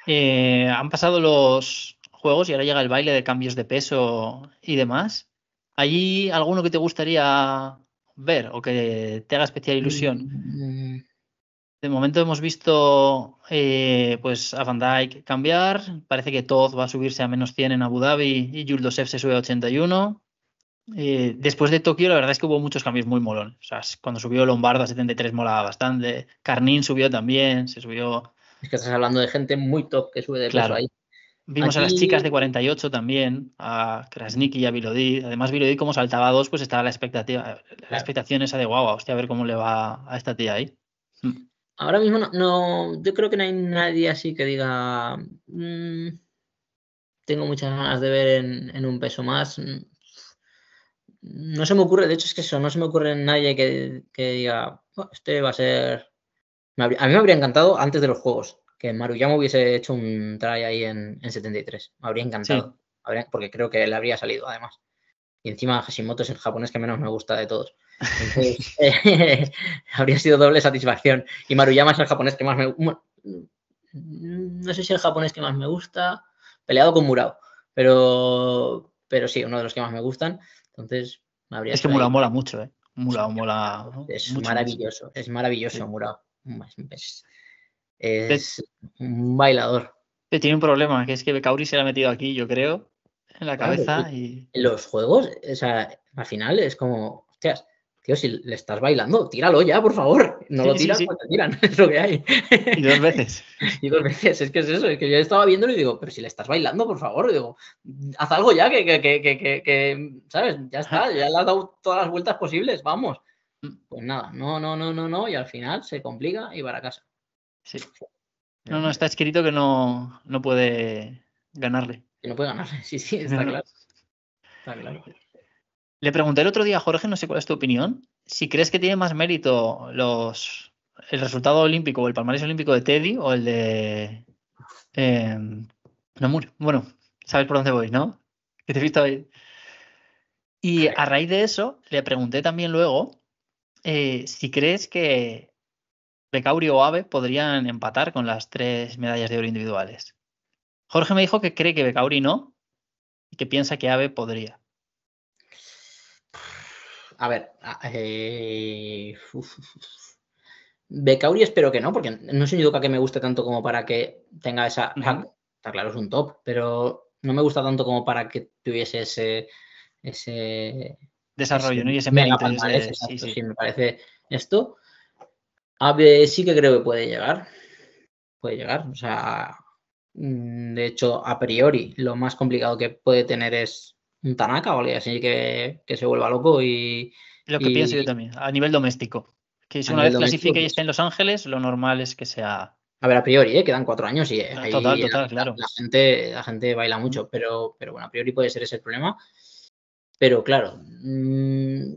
Eh, han pasado los juegos y ahora llega el baile de cambios de peso y demás. ¿Allí alguno que te gustaría ver o que te haga especial ilusión? Mm, eh. De momento hemos visto eh, pues a Van Dyke cambiar. Parece que Todd va a subirse a menos 100 en Abu Dhabi y Jules Dosef se sube a 81. Eh, después de Tokio, la verdad es que hubo muchos cambios muy molón. O sea, cuando subió Lombardo a 73 molaba bastante. Carnín subió también, se subió. Es que estás hablando de gente muy top que sube de peso ahí. Vimos a las chicas de 48 también, a Krasniki y a Vilodí. Además, Vilodí, como saltaba dos, pues estaba la expectativa, la expectación esa de guau, hostia, a ver cómo le va a esta tía ahí. Mm. Ahora mismo no, yo creo que no hay nadie así que diga mm, tengo muchas ganas de ver en, un peso más. No se me ocurre, de hecho es que eso, no se me ocurre nadie que diga, este va a ser... A mí me habría encantado antes de los juegos, Maruyama hubiese hecho un try ahí en, 73. Me habría encantado. porque creo que le habría salido además. Y encima Hashimoto es el japonés que menos me gusta de todos. habría sido doble satisfacción. Y Maruyama es el japonés que más me gusta. No sé si el japonés que más me gusta. Peleado con Murao. Pero, pero sí, uno de los que más me gustan. Entonces, me habría. Es que Murao mola mucho, ¿eh? Murao mola. Es maravilloso. Es maravilloso, Murao. Es un bailador. Que tiene un problema, que es que Becauri se la ha metido aquí, yo creo, en la cabeza. Y... Los juegos, al final es como, hostias, tío, si le estás bailando, tíralo ya, por favor. No lo tiras cuando te tiran, es que hay. Y dos veces. y dos veces, es que es eso, es que yo estaba viéndolo y digo, pero si le estás bailando, por favor, digo, haz algo ya, que, ¿sabes? Ya está, ya le has dado todas las vueltas posibles, vamos. Mm. Pues nada, no, no, no, no, no, y al final se complica y va para casa. Sí. No, no, está escrito que no, puede ganarle. Que no puede ganarle, sí, sí, está claro. Está claro. Le pregunté el otro día a Jorge, no sé cuál es tu opinión, si crees que tiene más mérito los el resultado olímpico o el palmarés olímpico de Teddy o el de em, Namur. Bueno, sabes por dónde voy, ¿no? Que te he visto ahí. Y a raíz de eso, le pregunté también luego eh, si crees que ¿Becauri o Ave podrían empatar con las tres medallas de oro individuales. Jorge me dijo que cree que Becauri no y que piensa que Ave podría. A ver, Becauri eh, espero que no, porque no es un que me guste tanto como para que tenga esa... Está claro, es un top, pero no me gusta tanto como para que tuviese ese... desarrollo, ¿no? Y ese mega palmarés, me parece esto sí que creo que puede llegar. Puede llegar. O sea, mm, de hecho, a priori, lo más complicado que puede tener es un Tanaka o así que, que, se vuelva loco y. Lo que pienso yo también, a nivel doméstico. Que si una vez clasifique y esté en Los Ángeles, lo normal es que sea. A ver, a priori, ¿eh? quedan cuatro años y eh, total, total, la, claro. la, gente, la gente baila mucho, pero, pero bueno, a priori puede ser ese el problema. Pero claro, mm,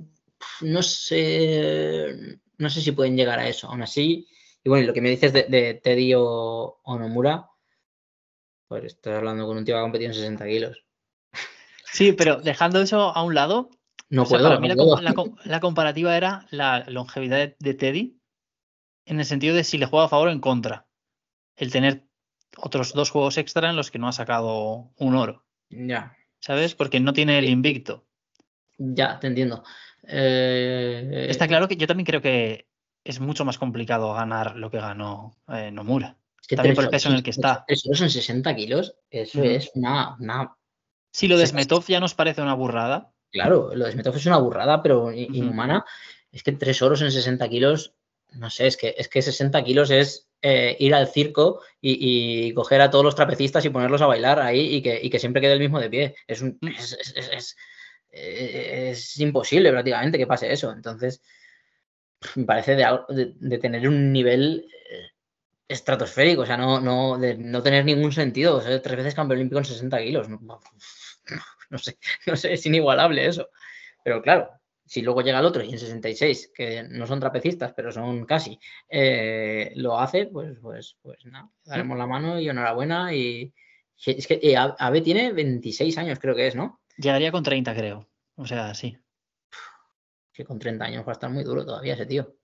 no sé no sé si pueden llegar a eso. Aún así, y bueno, lo que me dices de, Teddy o, Nomura, pues estoy hablando con un tío que ha competido en 60 kilos. Sí, pero dejando eso a un lado, no puedo, la, comparativa era la longevidad de, de, Teddy en el sentido de si le juega a favor o en contra. El tener otros dos juegos extra en los que no ha sacado un oro. Ya. ¿Sabes? Porque no tiene el invicto. Ya, te entiendo. Eh, está claro que yo también creo que es mucho más complicado ganar lo que ganó eh, Nomura. también por el peso en el que está. Eso son 60 kilos, eso es una, Si lo de Smetov ya nos parece una burrada. Claro, lo de Smetov es una burrada, pero inhumana. Es que tres oros en 60 kilos, no sé, es que, es que 60 kilos es eh, ir al circo y, coger a todos los trapecistas y ponerlos a bailar ahí y que, siempre quede el mismo de pie. Es un. Mm. es, eh, es imposible prácticamente que pase eso. Entonces, me parece de, tener un nivel eh, estratosférico, o sea, no, no, de no tener ningún sentido. tres veces campeón olímpico en 60 kilos. No, sé, no sé, es inigualable eso. Pero claro, si luego llega el otro y en 66, que no son trapecistas, pero son casi, eh, lo hace, pues, pues, pues nada, daremos la mano y enhorabuena. Y es que Abe tiene 26 años, creo que es, ¿no? Llegaría con 30, creo. O sea, sí. Que con 30 años va a estar muy duro todavía ese tío.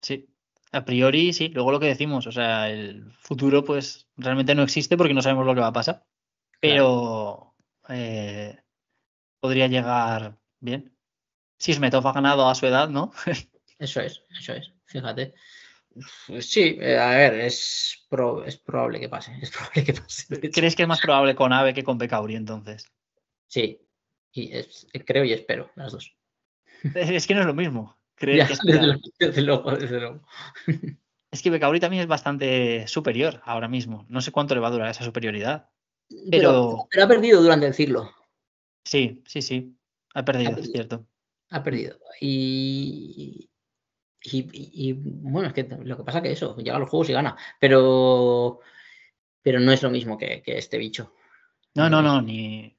Sí. A priori, sí. Luego lo que decimos, o sea, el futuro, pues, realmente no existe porque no sabemos lo que va a pasar. Pero eh, podría llegar bien. Si es ha ganado a su edad, ¿no? eso es, eso es. Fíjate. Pues sí, eh, a ver, es, es probable que pase. ¿Crees que es más probable con Ave que con Becauri entonces? Sí, y creo y espero, las dos. Es, que no es lo mismo. que desde luego, desde luego, Es que Becauri también es bastante superior ahora mismo. No sé cuánto le va a durar esa superioridad. Pero, ha perdido durante el ciclo. Sí, sí, sí. Ha perdido, es cierto. Ha perdido. Y, y, bueno, es que lo que pasa es que eso, llega a los juegos y gana. Pero, pero no es lo mismo que este bicho. No, no, no, ni,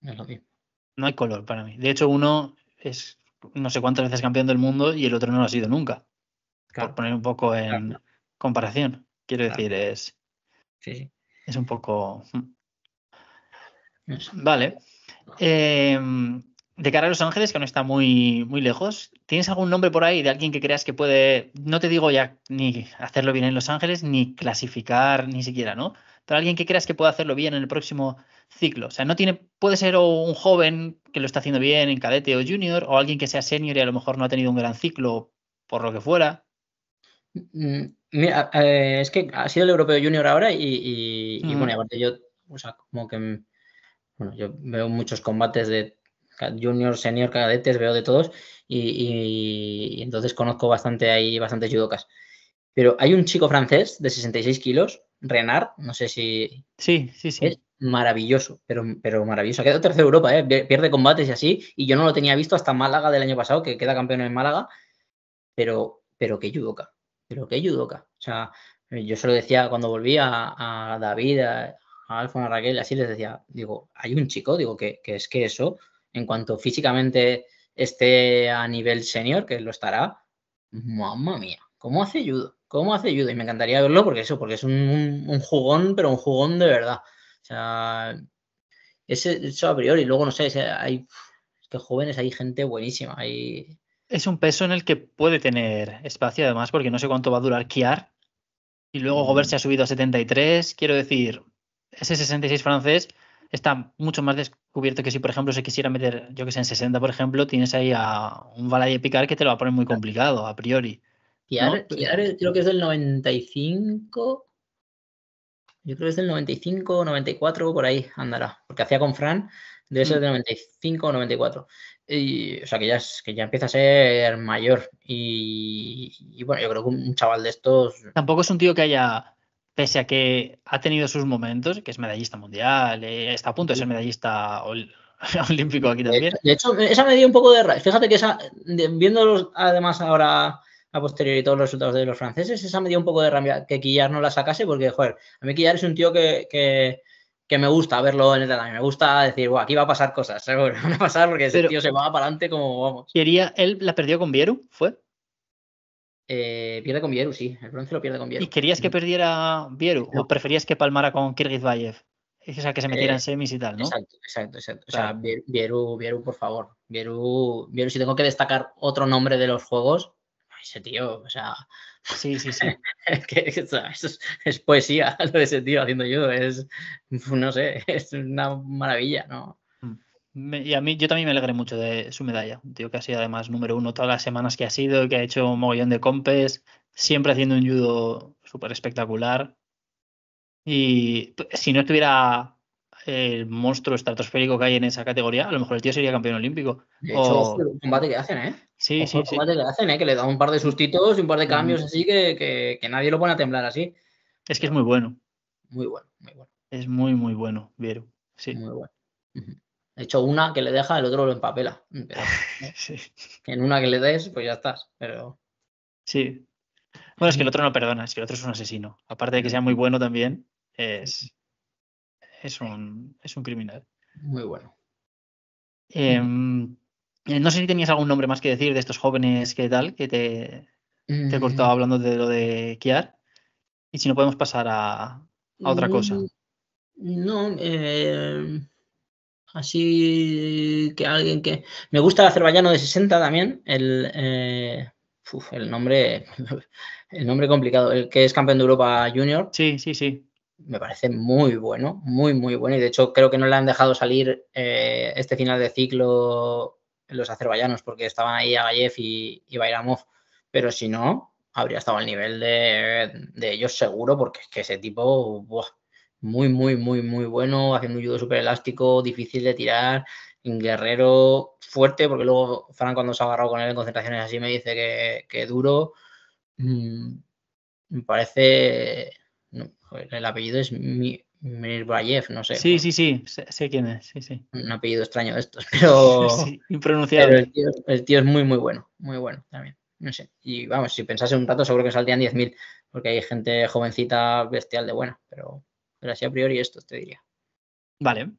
no hay color para mí. De hecho, uno es no sé cuántas veces campeón del mundo y el otro no lo ha sido nunca. Por poner un poco en comparación. Quiero decir, es. Es un poco. Hmm. Vale. Em, de cara a Los Ángeles, que no está muy, muy lejos, ¿tienes algún nombre por ahí de alguien que creas que puede, no te digo ya ni hacerlo bien en Los Ángeles, ni clasificar ni siquiera, ¿no? pero alguien que creas que puede hacerlo bien en el próximo ciclo. O sea, no tiene, puede ser un joven que lo está haciendo bien en cadete o junior, o alguien que sea senior y a lo mejor no ha tenido un gran ciclo por lo que fuera. Mm, mira, eh, es que ha sido el europeo junior ahora y, mm. bueno, aparte yo, o sea, como que, bueno, yo veo muchos combates de junior, senior, cadetes, veo de todos y, entonces conozco bastante ahí, bastantes judocas. Pero hay un chico francés de 66 kilos Renard, no sé si. Sí, sí, sí. Es maravilloso, pero, pero maravilloso. Ha quedado tercero Europa, ¿eh? pierde combates y así. Y yo no lo tenía visto hasta Málaga del año pasado, que queda campeón en Málaga. Pero, pero qué judoka, pero que judoka. O sea, yo se lo decía cuando volvía a, David, a, Alfonso, a Raquel, así les decía, digo, hay un chico, digo, que, que es que eso, en cuanto físicamente esté a nivel senior, que lo estará, mamma mía. ¿Cómo hace judo? ¿Cómo hace judo? Y me encantaría verlo porque eso, porque es un, jugón, pero un jugón de verdad. O sea, eso a priori. Luego, no sé, hay que jóvenes, hay gente buenísima. Hay... Es un peso en el que puede tener espacio, además, porque no sé cuánto va a durar Kiar. Y luego Gobert se ha subido a 73. Quiero decir, ese 66 francés está mucho más descubierto que si, por ejemplo, se quisiera meter, yo que sé, en 60, por ejemplo, tienes ahí a un Valadier Picar que te lo va a poner muy complicado, a priori creo que es del 95. Yo creo que es del 95, 94, por ahí andará. Porque hacía con Fran, debe ser mm. del 95 o 94. o sea, que ya, que ya empieza a ser mayor. Y, bueno, yo creo que un chaval de estos. Tampoco es un tío que haya pese a que ha tenido sus momentos, que es medallista mundial, eh, está a punto de ser medallista olímpico aquí también. De hecho, esa me dio un poco de Fíjate que esa, viéndolos además ahora a posteriori todos los resultados de los franceses. Esa me dio un poco de rabia que Quillar no la sacase, porque, joder, a mí Quillar es un tío que, que, me gusta verlo en el tatami. Me gusta decir, aquí va a pasar cosas, seguro. Van a pasar porque ese tío se va para adelante como vamos. ¿Quería, él la perdió con Vieru? ¿Fue? Eh, pierde con Vieru, sí. El bronce lo pierde con Vieru. ¿Y querías que mm. perdiera Vieru o preferías que palmara con Kirgizbayev? O sea, que se metieran eh, semis y tal, ¿no? Exacto, exacto, exacto. O sea, Vieru, Vieru, por favor. Vieru, Vieru, si tengo que destacar otro nombre de los juegos, ese tío, o sea. Sí, sí, sí. es, poesía lo de ese tío haciendo judo, es, no sé, es una maravilla, ¿no? Mm. y a mí, yo también me alegré mucho de su medalla, un tío que ha sido además número uno todas las semanas que ha sido, que ha hecho un mogollón de compes, siempre haciendo un judo súper espectacular. Y si no estuviera el monstruo estratosférico que hay en esa categoría, a lo mejor el tío sería campeón olímpico. De hecho, combate que hacen, ¿eh? Sí, sí, sí, el combate que hacen, ¿eh? Que le da un par de sustitos y un par de cambios mm. así que, nadie lo pone a temblar así. Es que es muy bueno. Muy bueno, muy bueno. Es muy, muy bueno, Viero. Sí. Muy bueno. De hecho, una que le deja, el otro lo empapela. Mm, en una que le des, pues ya estás. Pero. Sí. Bueno, es que el mm. otro no perdona, es que el otro es un asesino. Aparte de que sea muy bueno también, es, es un, criminal. Muy bueno. Em, eh, no sé si tenías algún nombre más que decir de estos jóvenes que tal, que te, he cortado mm. hablando de lo de Kiar. Y si no podemos pasar a, otra cosa. Mm, no, em, así que alguien que... Me gusta el azerbaiyano de 60 también, el... Eh, el nombre el nombre complicado, el que es campeón de Europa Junior. Sí, sí, sí me parece muy bueno, muy, muy bueno. Y de hecho, creo que no le han dejado salir eh, este final de ciclo los azerbaiyanos, porque estaban ahí Agayev y, y Bairamov. Pero si no, habría estado al nivel de, ellos seguro, porque es que ese tipo, muy, muy, muy, muy bueno, haciendo un judo súper elástico, difícil de tirar, guerrero fuerte, porque luego Fran cuando se ha agarrado con él en concentraciones así me dice que, duro. Mm, me parece el apellido es Mirbayev, no sé. Sí, sí, sí, sé, quién es, sí, sí. Un apellido extraño de estos, pero... impronunciable. el, tío, es muy, muy bueno, muy bueno también. No sé, y vamos, si pensase un rato seguro que saldrían 10.000, porque hay gente jovencita bestial de buena, pero, pero así a priori esto te diría. Vale.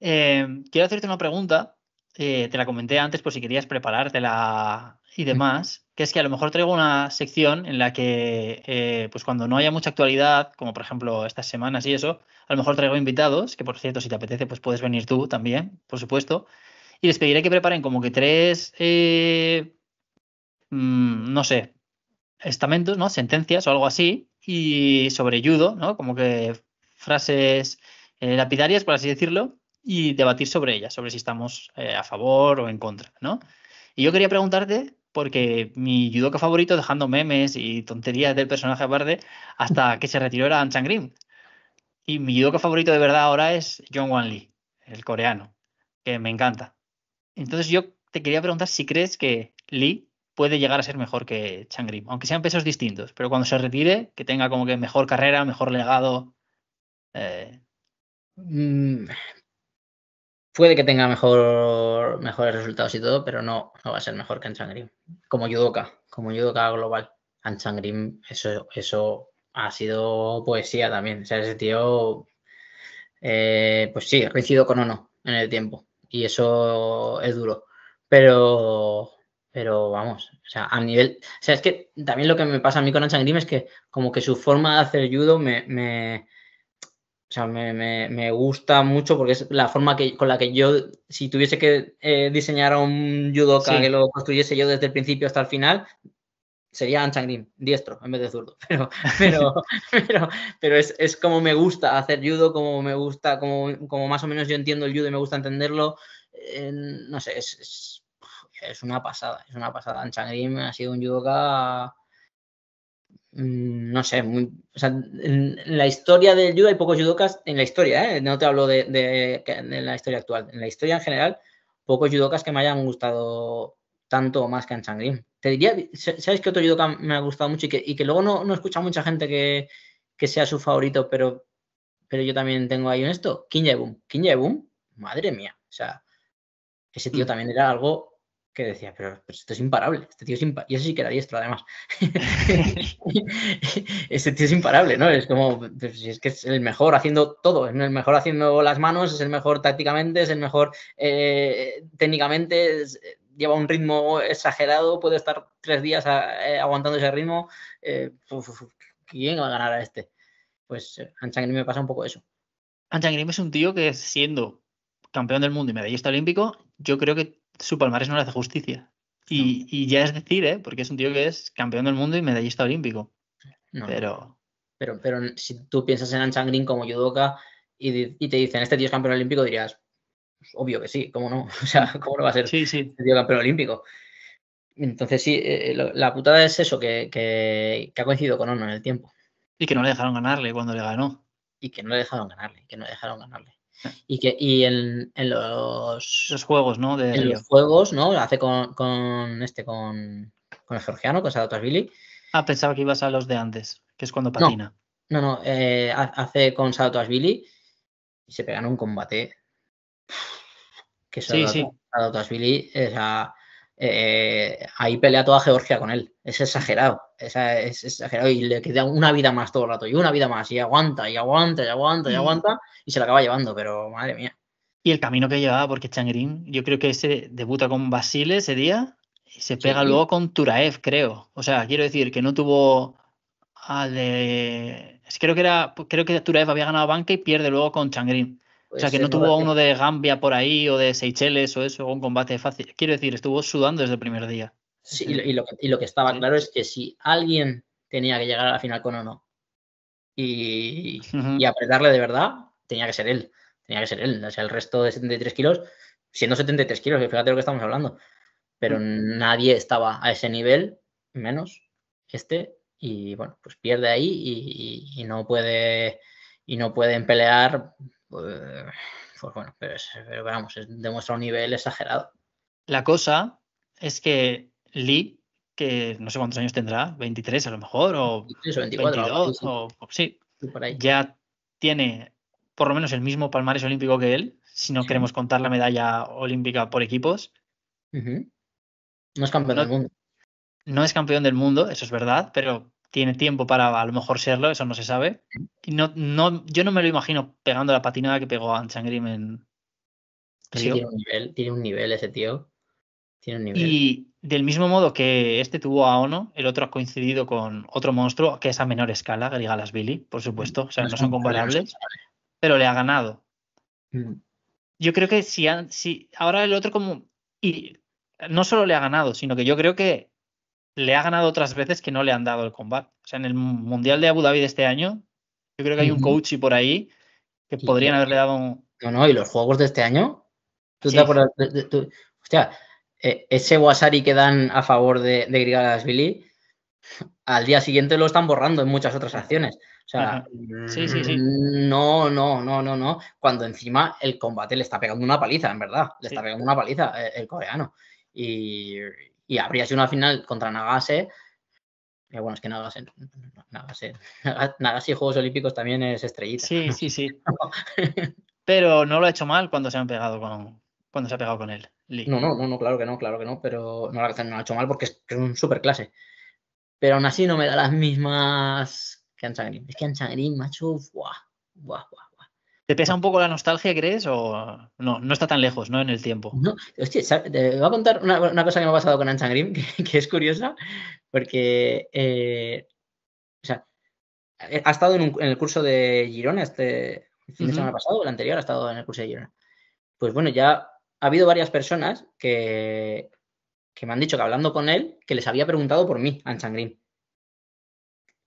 Eh, quiero hacerte una pregunta eh, te la comenté antes por si querías preparártela y demás, que es que a lo mejor traigo una sección en la que, eh, pues cuando no haya mucha actualidad, como por ejemplo estas semanas y eso, a lo mejor traigo invitados, que por cierto, si te apetece, pues puedes venir tú también, por supuesto, y les pediré que preparen como que tres, eh, mm, no sé, estamentos, ¿no? Sentencias o algo así, y sobre judo, ¿no? Como que frases lapidarias, por así decirlo, y debatir sobre ella, sobre si estamos eh, a favor o en contra, ¿no? Y yo quería preguntarte, porque mi judoka favorito, dejando memes y tonterías del personaje aparte, hasta que se retiró era Anchan Y mi judoka favorito de verdad ahora es John Wan Lee, el coreano, que me encanta. Entonces yo te quería preguntar si crees que Lee puede llegar a ser mejor que Changrim, aunque sean pesos distintos, pero cuando se retire, que tenga como que mejor carrera, mejor legado. Eh... Mm, Puede que tenga mejor, mejores resultados y todo, pero no, va a ser mejor que Anchangrim. Como judoka, como judoka global. Anchangrim, eso, eso ha sido poesía también. O sea, ese tío, eh, pues sí, ha coincido con Ono en el tiempo. Y eso es duro. Pero, pero vamos, o sea, a nivel. O sea, es que también lo que me pasa a mí con Anchangrim es que como que su forma de hacer judo me o sea, me, gusta mucho porque es la forma que, con la que yo, si tuviese que eh, diseñar un judoka que lo construyese yo desde el principio hasta el final, sería Anchangrim, diestro en vez de zurdo. Pero, pero, es, como me gusta hacer judo, como me gusta, como, como más o menos yo entiendo el judo y me gusta entenderlo. Eh, no sé, es, es, una pasada, es una pasada. Anchangrim ha sido un judoka Mm, no sé, muy, en la historia del judo hay pocos judokas, en la historia, ¿eh? no te hablo de, la historia actual, en la historia en general, pocos judocas que me hayan gustado tanto o más que Shangri-La. Te diría, ¿sabes qué otro judoka me ha gustado mucho y que, luego no, no escucha mucha gente que, sea su favorito, pero, pero yo también tengo ahí un esto? Kim Jae-boom. madre mía, o sea, ese tío mm. también era algo que decía, pero, esto es imparable, este tío es imparable, y ese sí que era diestro además. este tío es imparable, ¿no? Es como, pues, si es que es el mejor haciendo todo, es el mejor haciendo las manos, es el mejor tácticamente, es el mejor eh, técnicamente, eh, lleva un ritmo exagerado, puede estar tres días eh, aguantando ese ritmo. ¿Quién va a ganar a este? Pues me pasa un poco eso. es un tío que siendo campeón del mundo y medallista olímpico, yo creo que su palmarés no le hace justicia. Y, ya es decir, ¿eh? porque es un tío que es campeón del mundo y medallista olímpico. Pero... pero... Pero si tú piensas en Anchangrin Green como Yudoka y, te dicen, este tío es campeón olímpico, dirías, pues obvio que sí, ¿cómo no? O sea, ¿cómo no va a ser sí, este tío campeón olímpico? Entonces sí, eh, eh, la putada es eso, que, ha coincidido con Ono en el tiempo. Y que no le dejaron ganarle cuando le ganó. Y que no le dejaron ganarle, que no le dejaron ganarle y que en, los, juegos, ¿no? De... en los juegos, ¿no? Lo hace con, este, con, el georgiano, con Billy. Ah, pensaba que ibas a los de antes, que es cuando patina. No, no, eh, hace con Billy y se pegan un combate. Que sí, sí. Billy, o a... Eh, ahí pelea toda Georgia con él. Es exagerado, es, exagerado y le queda una vida más todo el rato y una vida más y aguanta y aguanta y aguanta y mm. aguanta y se la acaba llevando, pero madre mía. Y el camino que llevaba, porque Changrin, yo creo que ese debuta con Basile ese día y se pega luego con Turaev, creo. O sea, quiero decir que no tuvo al de... Creo que, era, creo que Turaev había ganado banca y pierde luego con Changrin o sea, que no tuvo uno de Gambia por ahí o de Seychelles o eso, un combate fácil. Quiero decir, estuvo sudando desde el primer día. Sí, y lo, que, estaba claro es que si alguien tenía que llegar a la final con uno y, y apretarle de verdad, tenía que ser él. Tenía que ser él. O sea, el resto de 73 kilos, siendo 73 kilos, fíjate lo que estamos hablando. Pero mm. nadie estaba a ese nivel, menos este, y bueno, pues pierde ahí y, y no puede y no pueden pelear eh, pues, bueno, pero, vamos, demuestra un nivel exagerado. La cosa es que Lee, que no sé cuántos años tendrá, 23 a lo mejor, o, 22, o, sí, ya tiene por lo menos el mismo palmarés olímpico que él, si no queremos contar la medalla olímpica por equipos. No es campeón del mundo. No es campeón del mundo, eso es verdad, pero tiene tiempo para a lo mejor serlo, eso no se sabe. no, no, yo no me lo imagino pegando la patinada que pegó a Anchangrim en. Sí, tiene un, nivel, ese tío. Tiene un nivel. Y del mismo modo que este tuvo a Ono, el otro ha coincidido con otro monstruo que es a menor escala, las Billy, por supuesto. O sea, no son comparables, pero le ha ganado. Mm. Yo creo que si, si ahora el otro como. Y no solo le ha ganado, sino que yo creo que le ha ganado otras veces que no le han dado el combate. O sea, en el Mundial de Abu Dhabi de este año, yo creo que hay un coach por ahí que podrían haberle dado un... No, no, y los juegos de este año. ¿Tú hostia, e, ese Wasari que dan a favor de, de Billy al día siguiente lo están borrando en muchas otras acciones. O sea, mm, no, no, no, no, no. Cuando encima el combate le está pegando una paliza, en verdad. Le está pegando una paliza eh, el coreano. Y, y habría sido una final contra Nagase. y bueno, es que Nagase, Nagase, Nagase y Juegos Olímpicos también es estrellita. Sí, sí, sí. pero no lo ha hecho mal cuando se han pegado con cuando se ha pegado con él. No, no, no, claro que no, claro que no, pero no, lo ha hecho mal porque es, un super clase. Pero aún así no me da las mismas que Es que Anchangrim, macho, guau, guau, guau. ¿Te pesa un poco la nostalgia, crees? ¿O no, no está tan lejos, no en el tiempo? No, hostia, te voy a contar una, cosa que me ha pasado con Anchangrim, que, que es curiosa, porque eh, o sea, ha estado en, el curso de Girona este fin de semana pasado, el anterior ha estado en el curso de Girona. Pues bueno, ya ha habido varias personas que, me han dicho que hablando con él, que les había preguntado por mí, Anchangrim.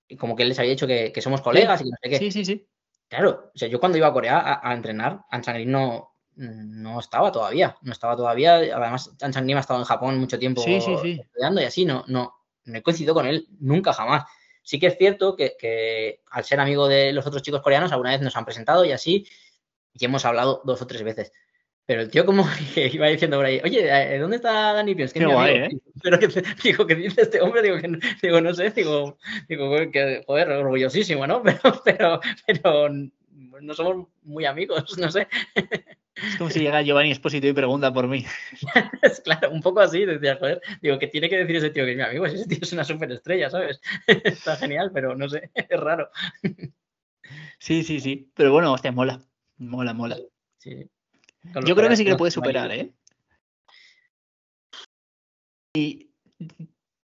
Y como que él les había dicho que, somos colegas y no sé qué. Sí, sí, sí claro, o sea, yo cuando iba a Corea a, a entrenar, Ansangrin no, no estaba todavía, no estaba todavía, además ha estado en Japón mucho tiempo estudiando y así, no, no, he coincidido con él nunca jamás. Sí que es cierto que, que, al ser amigo de los otros chicos coreanos, alguna vez nos han presentado y así, y hemos hablado dos o tres veces. Pero el tío como que iba diciendo por ahí, oye, eh, ¿dónde está Dani que ¿eh? Pero que, digo, ¿qué dice este hombre? Digo, no sé, digo, digo, que, joder, orgullosísimo, ¿no? Pero, pero, pero no somos muy amigos, no sé. Es como si llega Giovanni Esposito y pregunta por mí. es claro, un poco así, decía, joder, digo, que tiene que decir ese tío que es mi amigo? Ese tío es una superestrella, ¿sabes? Está genial, pero no sé, es raro. Sí, sí, sí, pero bueno, hostia, mola, mola, mola. sí. Yo creo que sí que lo puede superar, ¿eh? Y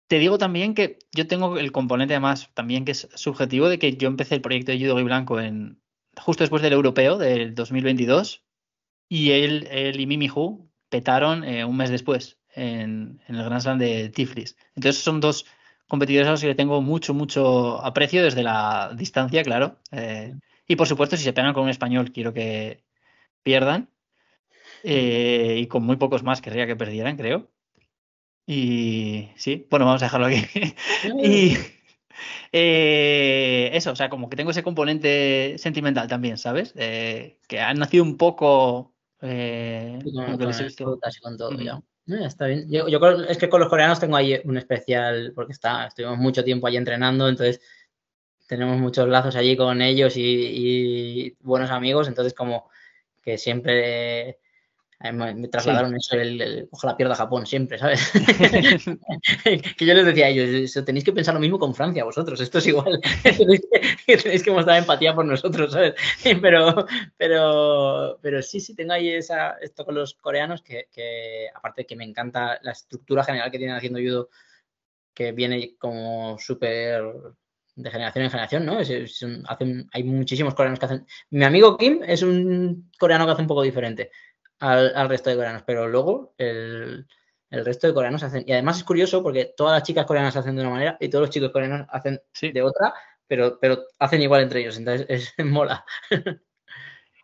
te digo también que yo tengo el componente además también que es subjetivo de que yo empecé el proyecto de Judo y Blanco en justo después del europeo del 2022 y él, y Mimi Hu petaron eh, un mes después en, el Grand Slam de Tiflis. Entonces son dos competidores a los que le tengo mucho, mucho aprecio desde la distancia, claro. Eh, y por supuesto, si se pegan con un español, quiero que pierdan. Eh, y con muy pocos más querría que perdieran, creo. Y sí, bueno, vamos a dejarlo aquí. y eh, eso, o sea, como que tengo ese componente sentimental también, ¿sabes? Eh, que han nacido un poco... con todo, mm. ya. está bien. Yo, es que con los coreanos tengo ahí un especial, porque está, estuvimos mucho tiempo ahí entrenando, entonces tenemos muchos lazos allí con ellos y, y buenos amigos, entonces como que siempre me, trasladaron eso, el, el, la pierda Japón siempre, ¿sabes? que yo les decía a ellos, tenéis que pensar lo mismo con Francia, vosotros, esto es igual, tenéis, que, mostrar empatía por nosotros, ¿sabes? pero, pero, pero sí, sí, tengo ahí esto con los coreanos, que, aparte que me encanta la estructura general que tienen haciendo judo, que viene como súper de generación en generación, ¿no? hay muchísimos coreanos que hacen. Mi amigo Kim es un coreano que hace un poco diferente al, al resto de coreanos, pero luego el, el resto de coreanos hacen. Y además es curioso porque todas las chicas coreanas hacen de una manera y todos los chicos coreanos hacen de otra, pero, pero hacen igual entre ellos. Entonces es, mola.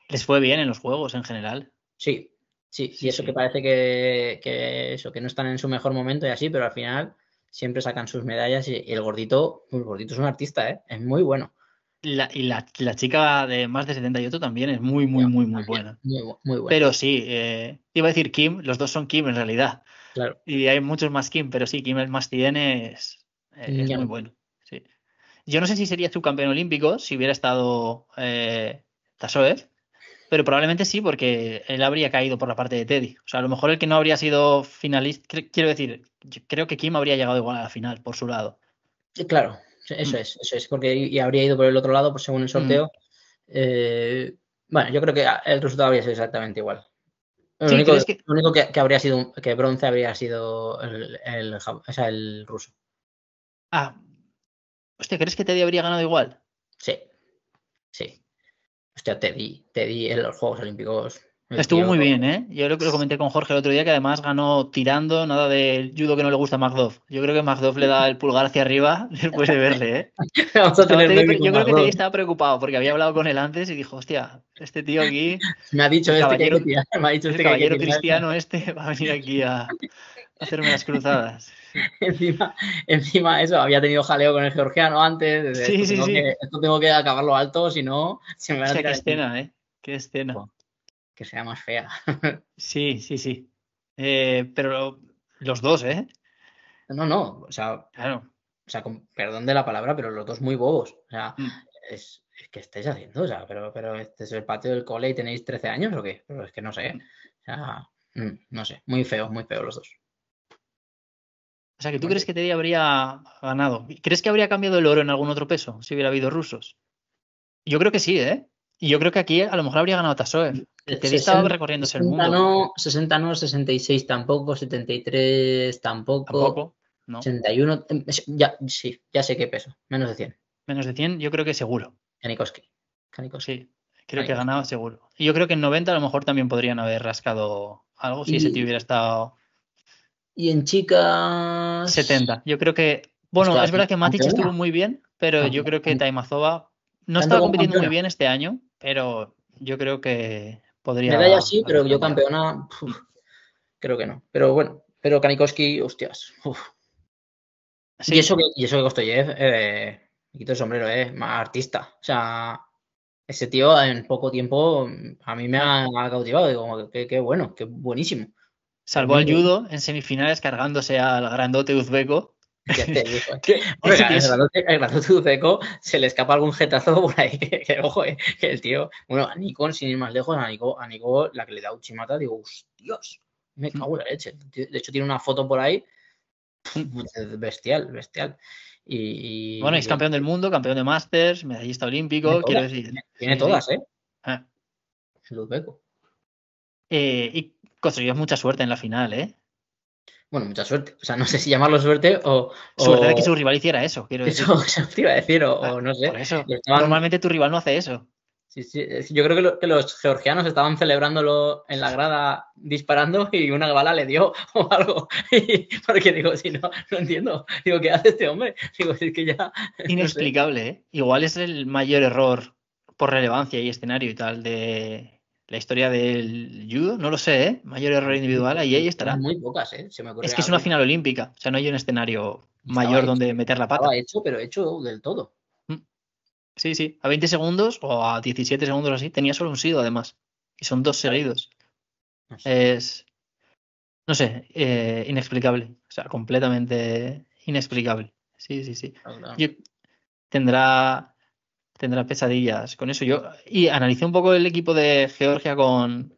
Les fue bien en los juegos en general. Sí, sí. y eso que parece que, que, eso, que no están en su mejor momento y así, pero al final siempre sacan sus medallas y, el gordito, el gordito es un artista, ¿eh? es muy bueno. La, y la, chica de más de 78 también es muy, muy, muy, muy buena. Pero sí, eh, iba a decir Kim, los dos son Kim en realidad. Claro. Y hay muchos más Kim, pero sí, Kim el más Tiden es, muy bueno. Yo no sé si sería campeón olímpico si hubiera estado eh, pero probablemente sí, porque él habría caído por la parte de Teddy. O sea, a lo mejor el que no habría sido finalista, quiero decir, creo que Kim habría llegado igual a la final por su lado. Claro, eso mm. es, eso es, porque y habría ido por el otro lado, pues según el mm. sorteo. Eh, bueno, yo creo que el resultado habría sido exactamente igual. Lo único, que... habría sido, que bronce habría sido el, ruso. Ah, hostia, ¿crees que Teddy habría ganado igual? Sí, sí. Hostia, Teddy, Teddy en los Juegos Olímpicos Estuvo muy bien, ¿eh? Yo lo que lo comenté con Jorge el otro día, que además ganó tirando, nada de judo que no le gusta a Yo creo que McDuff le da el pulgar hacia arriba después de verle, ¿eh? yo creo que estaba preocupado porque había hablado con él antes y dijo, hostia, este tío aquí... Me ha dicho este que, ha dicho este caballero cristiano este va a venir aquí a, hacerme las cruzadas. encima, encima, eso, había tenido jaleo con el georgiano antes. Sí, sí, tengo sí. esto tengo que acabarlo alto, si no... Se qué escena, ¿eh? Qué escena que sea más fea. sí, sí, sí. Eh, pero los dos, ¿eh? No, no, o sea, claro. o sea, perdón de la palabra, pero los dos muy bobos. O sea, mm. es, que estáis haciendo, o sea, pero, pero este es el patio del cole y tenéis 13 años o qué? Pero es que no sé. Mm. O sea, mm, no sé, muy feos, muy feos los dos. O sea, que tú crees que Teddy habría ganado. ¿Crees que habría cambiado el oro en algún otro peso si hubiera habido rusos? Yo creo que sí, ¿eh? Y yo creo que aquí a lo mejor habría ganado Tasoev. El que estaba recorriéndose el mundo. No, 60 no, 66 tampoco, 73 tampoco. Tampoco. No. Em, ya, sí, ya sé qué peso, menos de 100. Menos de 100, yo creo que seguro. Kanikoski. Kanikoski. Sí, creo que ganaba seguro. Y yo creo que en 90 a lo mejor también podrían haber rascado algo si se ese hubiera estado. Y en chicas. 70. Yo creo que. Bueno, es verdad que Matic estuvo muy bien, pero yo creo que Taimazova no estaba compitiendo muy bien este año pero yo creo que podría. Medalla sí, pero yo campeona creo que no. Pero bueno, pero Kanikowski, hostias. Y eso que, y eso que eh, quito el sombrero, eh, más artista. O sea, ese tío en poco tiempo a mí me ha, cautivado. Digo, qué, bueno, qué buenísimo. Salvó al judo en semifinales cargándose al grandote uzbeco el se le escapa algún jetazo por ahí. Que, ojo, eh, que el tío. Bueno, a Nikon, sin ir más lejos, a Nikon, la que le da Uchimata, digo, Dios, me mm. cago en la leche. De hecho, tiene una foto por ahí mm. bestial, bestial. Y, bueno, es campeón del mundo, campeón de Masters, medallista olímpico, quiero decir. Tiene, todas, ¿eh? Ah. Luzbeco. Eh, y construyó mucha suerte en la final, ¿eh? bueno, mucha suerte. O sea, no sé si llamarlo suerte o. Suerte de que su rival hiciera eso, quiero decir. Eso, te iba a decir, o, ah, no sé. Por Normalmente tu rival no hace eso. Sí, sí. Yo creo que, los georgianos estaban celebrándolo en la grada disparando y una bala le dio o algo. porque digo, si no, no entiendo. Digo, ¿qué hace este hombre? Digo, es que ya. Inexplicable, ¿eh? Igual es el mayor error por relevancia y escenario y tal de, la historia del judo, no lo sé, ¿eh? mayor error individual, ahí, ella estará. Muy pocas, ¿eh? Se me es que es una final olímpica, o sea, no hay un escenario mayor donde meter la pata. hecho, pero hecho del todo. Mm. Sí, sí, a 20 segundos o a 17 segundos así, tenía solo un sido además, y son dos seguidos. Es, no sé, eh, inexplicable, o sea, completamente inexplicable. Sí, sí, sí. tendrá tendrá pesadillas con eso. Yo y analicé un poco el equipo de Georgia con,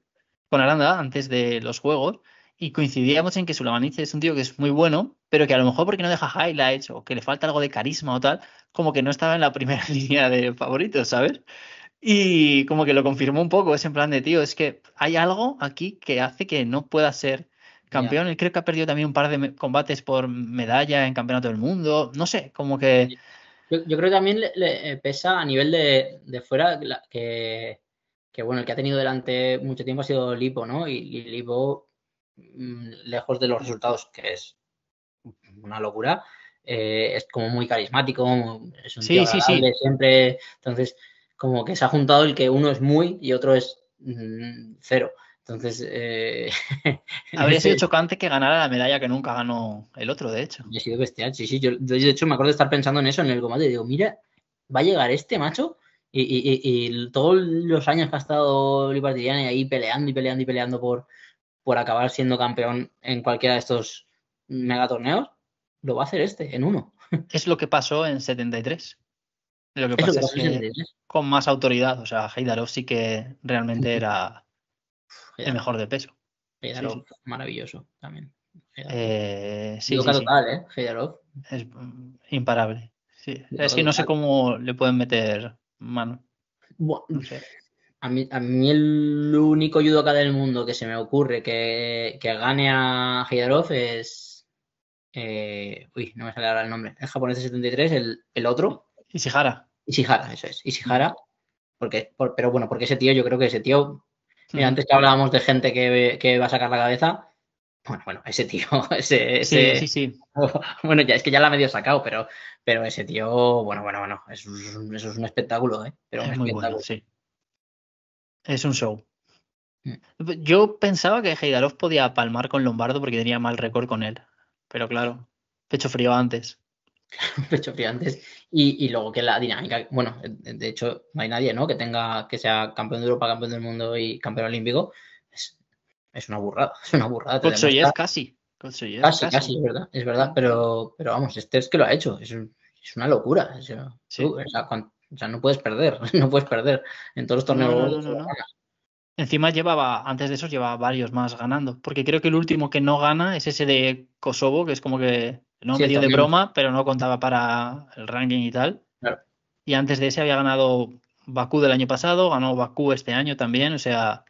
con Aranda antes de los juegos y coincidíamos en que Sulamanice es un tío que es muy bueno, pero que a lo mejor porque no deja highlights o que le falta algo de carisma o tal, como que no estaba en la primera línea de favoritos, ¿sabes? Y como que lo confirmó un poco, es en plan de, tío, es que hay algo aquí que hace que no pueda ser campeón. Y creo que ha perdido también un par de combates por medalla en Campeonato del Mundo, no sé, como que... Yo, creo que también le, eh, pesa a nivel de, fuera que, que, bueno, el que ha tenido delante mucho tiempo ha sido Lipo, ¿no? Y, Lipo, mm, lejos de los resultados, que es una locura, eh, es como muy carismático, es un sí, siempre. Entonces, como que se ha juntado el que uno es muy y otro es mm, cero. Entonces. Eh, Habría sido chocante que ganara la medalla que nunca ganó el otro, de hecho. Ha sido bestial, sí, sí. Yo, de hecho, me acuerdo de estar pensando en eso en el combate. Digo, mira, va a llegar este macho y, todos los años que ha estado y ahí peleando y peleando y peleando por, por acabar siendo campeón en cualquiera de estos megatorneos, lo va a hacer este, en uno. Es lo que pasó en 73. Lo que, lo que pasó es en con más autoridad, o sea, Heidarov sí que realmente era el mejor de peso. Fedorov, maravilloso también. Eh, total, ¿eh? Es imparable. Sí. Es que no sé cómo le pueden meter mano. a, mí, a mí el único judoka del mundo que se me ocurre que, que gane a Fedorov es... Eh, uy, no me sale ahora el nombre. El japonés de 73, el, el otro. Ishihara. Ishihara, eso es. Ishihara. Porque, pero bueno, porque ese tío, yo creo que ese tío Mira, antes que hablábamos de gente que, que, va a sacar la cabeza. Bueno, bueno, ese tío, ese, ese... Sí, sí, Bueno, ya es que ya la medio sacado, pero, pero ese tío, bueno, bueno, bueno, eso es un, espectáculo, ¿eh? Pero es un muy Es un show. Mm. Yo pensaba que Heidarov podía palmar con Lombardo porque tenía mal récord con él, pero claro, pecho frío antes. pecho antes. Y, luego que la dinámica, bueno, de hecho no hay nadie, ¿no? Que tenga, que sea campeón de Europa, campeón del mundo y campeón olímpico. Es, una burrada, es una burrada. casi. casi, es verdad, es verdad. Pero, pero vamos, este es que lo ha hecho. Es, una locura. o, sea, no puedes perder, no puedes perder en todos los torneos. Encima llevaba, antes de eso llevaba varios más ganando, porque creo que el último que no gana es ese de Kosovo, que es como que no, me medio de broma, pero no contaba para el ranking y tal. Y antes de ese había ganado Bakú del año pasado, ganó Bakú este año también, o sea,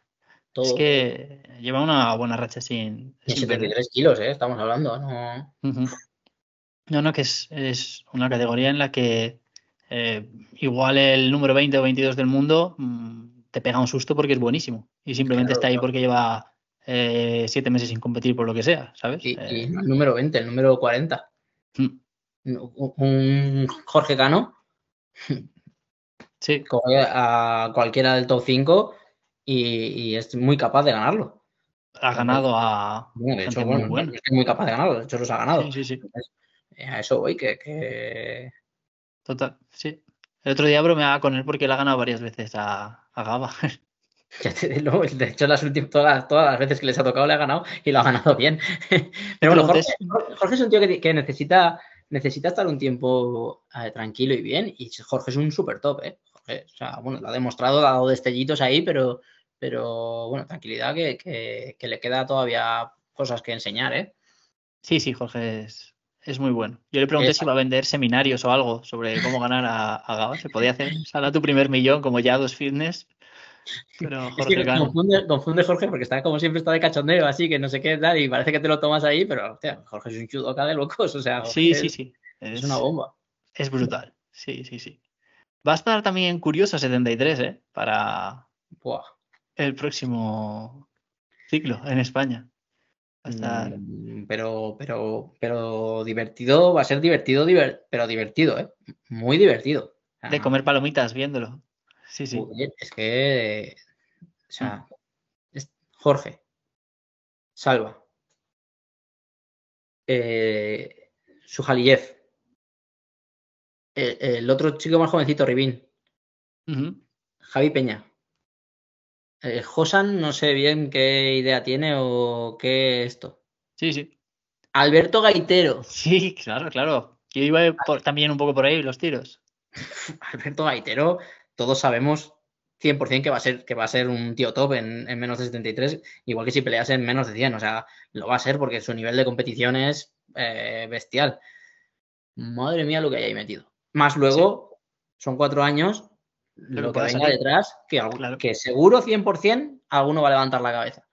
es que lleva una buena racha sin... Y 73 kilos, ¿eh? Estamos hablando, ¿no? No, que es, es, una categoría en la que eh, igual el número 20 o 22 del mundo mm, te pega un susto porque es buenísimo y simplemente está ahí porque lleva eh, siete meses sin competir por lo que sea, ¿sabes? Y, eh, el número 20, el número 40. Mm. Jorge Cano. Sí. A cualquiera del top 5 y, es muy capaz de ganarlo ha ganado a. Bueno, de hecho, bueno, es muy capaz de ganarlo, de hecho los ha ganado. Sí, sí, eh, a eso voy, que, Total, sí. El otro día bromeaba con él porque él ha ganado varias veces a, a Gaba. De hecho, las últimas, todas, todas, las veces que les ha tocado le ha ganado y lo ha ganado bien. Pero bueno, Jorge, es un tío que, necesita, necesita estar un tiempo eh, tranquilo y bien. Y Jorge es un super top, ¿eh? o sea, bueno, lo ha demostrado, ha dado destellitos ahí, pero, pero bueno, tranquilidad que, le queda todavía cosas que enseñar, ¿eh? Sí, sí, Jorge es, muy bueno. Yo le pregunté si iba a vender seminarios o algo sobre cómo ganar a, a ¿Se podía hacer? Sala tu primer millón como ya dos fitness. Pero confunde, Jorge porque está como siempre está de cachondeo, así que no sé qué tal, y parece que te lo tomas ahí, pero Jorge es un acá de locos, o sea. sí, sí, sí. Es, una bomba. Es brutal. Sí, sí, sí. Va a estar también curioso 73, ¿eh? Para Buah. el próximo ciclo en España. Mm, pero, pero, pero divertido, va a ser divertido, pero divertido, ¿eh? Muy divertido. De ah. comer palomitas viéndolo. Sí, sí. es que. O sea. Es Jorge. Salva. Eh, eh El, otro chico más jovencito, Ribín. Javi Peña. Eh, Josan, no sé bien qué idea tiene o qué es esto. Sí, sí. Alberto Gaitero. Sí, claro, claro. Yo iba también un poco por ahí los tiros. Alberto Gaitero todos sabemos 100% que va a ser, que va a ser un tío top en, menos de 73, igual que si peleas en menos de 100, o sea, lo va a ser porque su nivel de competición es eh, bestial. Madre mía lo que hay ahí metido. Más luego, son cuatro años, lo, que, venga detrás, que, que seguro 100% alguno va a levantar la cabeza.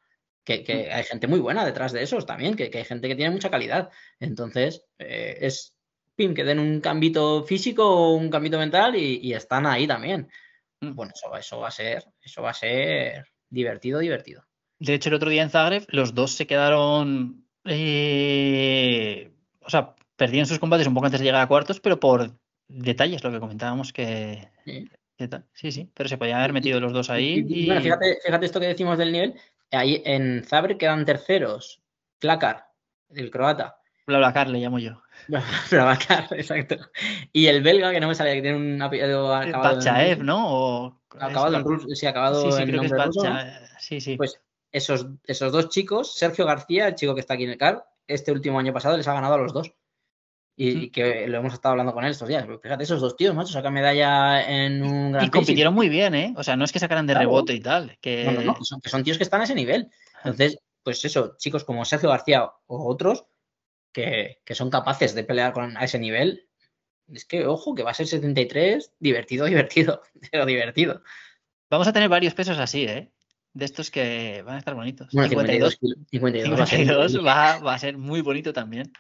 Que, mm. hay gente muy buena detrás de esos también, que, hay gente que tiene mucha calidad. Entonces, eh, es que den un cambito físico o un cambito mental y, están ahí también. Mm. Bueno, eso, va a ser, eso va a ser divertido, divertido. De hecho, el otro día en Zagreb, los dos se quedaron. Eh, o sea, perdieron sus combates un poco antes de llegar a cuartos, pero por detalles, lo que comentábamos que. Sí, sí, pero se podían haber metido los dos ahí. fíjate, esto que decimos del nivel. Ahí en Zagreb quedan terceros. Clacar el croata. Blablacar le llamo yo. Blablacar, exacto. Y el belga, que no me sabía que tiene un apellido acabado. Eh, ¿no? O... Acabado en ruso, sí, acabado sí, sí, en creo nombre Sí, sí. Pues esos, esos dos chicos, Sergio García, el chico que está aquí en el CAR, este último año pasado les ha ganado a los dos. Y, mm. que lo hemos estado hablando con él estos días. Fíjate, esos dos tíos, macho, sacan medalla en un gran. Y compitieron muy bien, ¿eh? O sea, no es que sacaran de rebote y tal. Que... No, no, no, son, que son tíos que están a ese nivel. Entonces, pues eso, chicos como Sergio García o otros, que, son capaces de pelear con, a ese nivel, es que, ojo, que va a ser 73, divertido, divertido, pero divertido. Vamos a tener varios pesos así, ¿eh? De estos que van a estar bonitos. Bueno, 52, 52, 52, va, a ser, va a ser muy bonito también.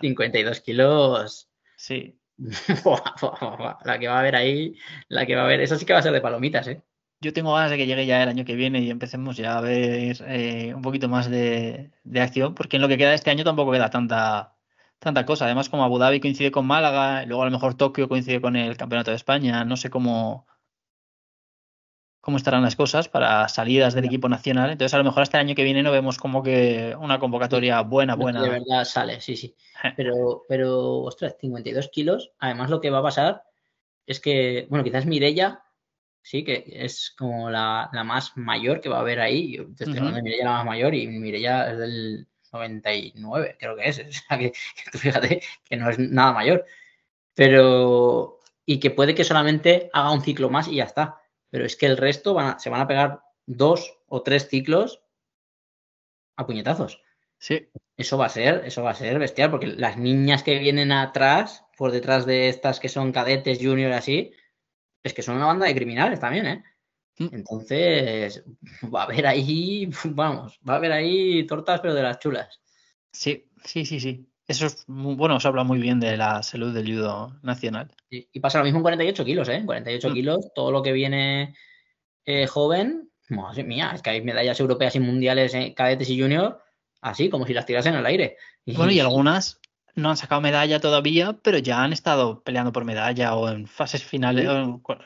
52 kilos. Sí. la que va a haber ahí, la que va a haber, eso sí que va a ser de palomitas, ¿eh? yo tengo ganas de que llegue ya el año que viene y empecemos ya a ver eh, un poquito más de, acción, porque en lo que queda este año tampoco queda tanta, tanta cosa. Además, como Abu Dhabi coincide con Málaga, luego a lo mejor Tokio coincide con el Campeonato de España, no sé cómo, cómo estarán las cosas para salidas del equipo nacional. Entonces, a lo mejor hasta el año que viene no vemos como que una convocatoria buena, buena. De verdad sale, sí, sí. Eh. Pero, pero ostras, 52 kilos. Además, lo que va a pasar es que, bueno, quizás Mirella sí, que es como la, más mayor que va a haber ahí. Yo estoy de la más mayor y Mireia es del 99, creo que es. O sea, que, fíjate que no es nada mayor. Pero, y que puede que solamente haga un ciclo más y ya está. Pero es que el resto se van a pegar dos o tres ciclos a puñetazos. Sí. Eso va a ser, eso va a ser bestial, porque las niñas que vienen atrás, por detrás de estas que son cadetes, junior, así, es que son una banda de criminales también, ¿eh? Mm. Entonces, va a haber ahí, vamos, va a haber ahí tortas, pero de las chulas. Sí, sí, sí, sí. Eso es bueno, os habla muy bien de la salud del judo nacional. Y, pasa lo mismo en 48 kilos, ¿eh? 48 mm. kilos, todo lo que viene eh, joven, madre mía, es que hay medallas europeas y mundiales en eh, cadetes y junior, así como si las tirasen al aire. bueno, y algunas no han sacado medalla todavía, pero ya han estado peleando por medalla o en fases finales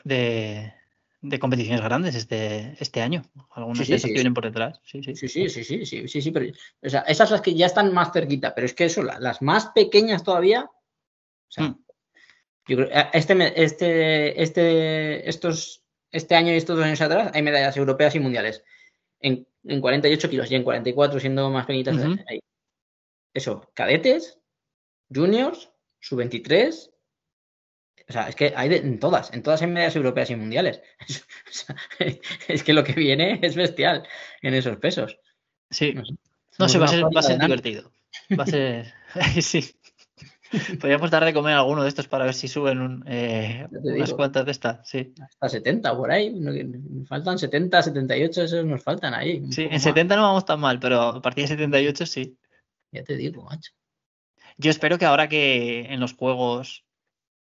de, de competiciones grandes este, este año. Algunos de esas que vienen por detrás. Sí, sí, sí, sí, sí, sí, sí, o sea, esas las que ya están más cerquita, pero es que eso, las más pequeñas todavía, o sea, mm. yo creo, este, este, este, estos, este año y estos dos años atrás hay medallas europeas y mundiales en, en 48 kilos y en 44 siendo más pequeñitas. Eso, cadetes, juniors, sub-23. O sea, es que hay en todas, en todas hay medias europeas y mundiales. Es, que lo que viene es bestial en esos pesos. Sí. No, sé, va, a ser, divertido. Va a ser. sí. Podríamos dar de comer alguno de estos para ver si suben eh, unas cuantas de estas, sí. Hasta 70 por ahí. Faltan 70, 78, esos nos faltan ahí. Sí, en 70 no vamos tan mal, pero a partir de 78 sí. Ya te digo, macho. Yo espero que ahora que en los juegos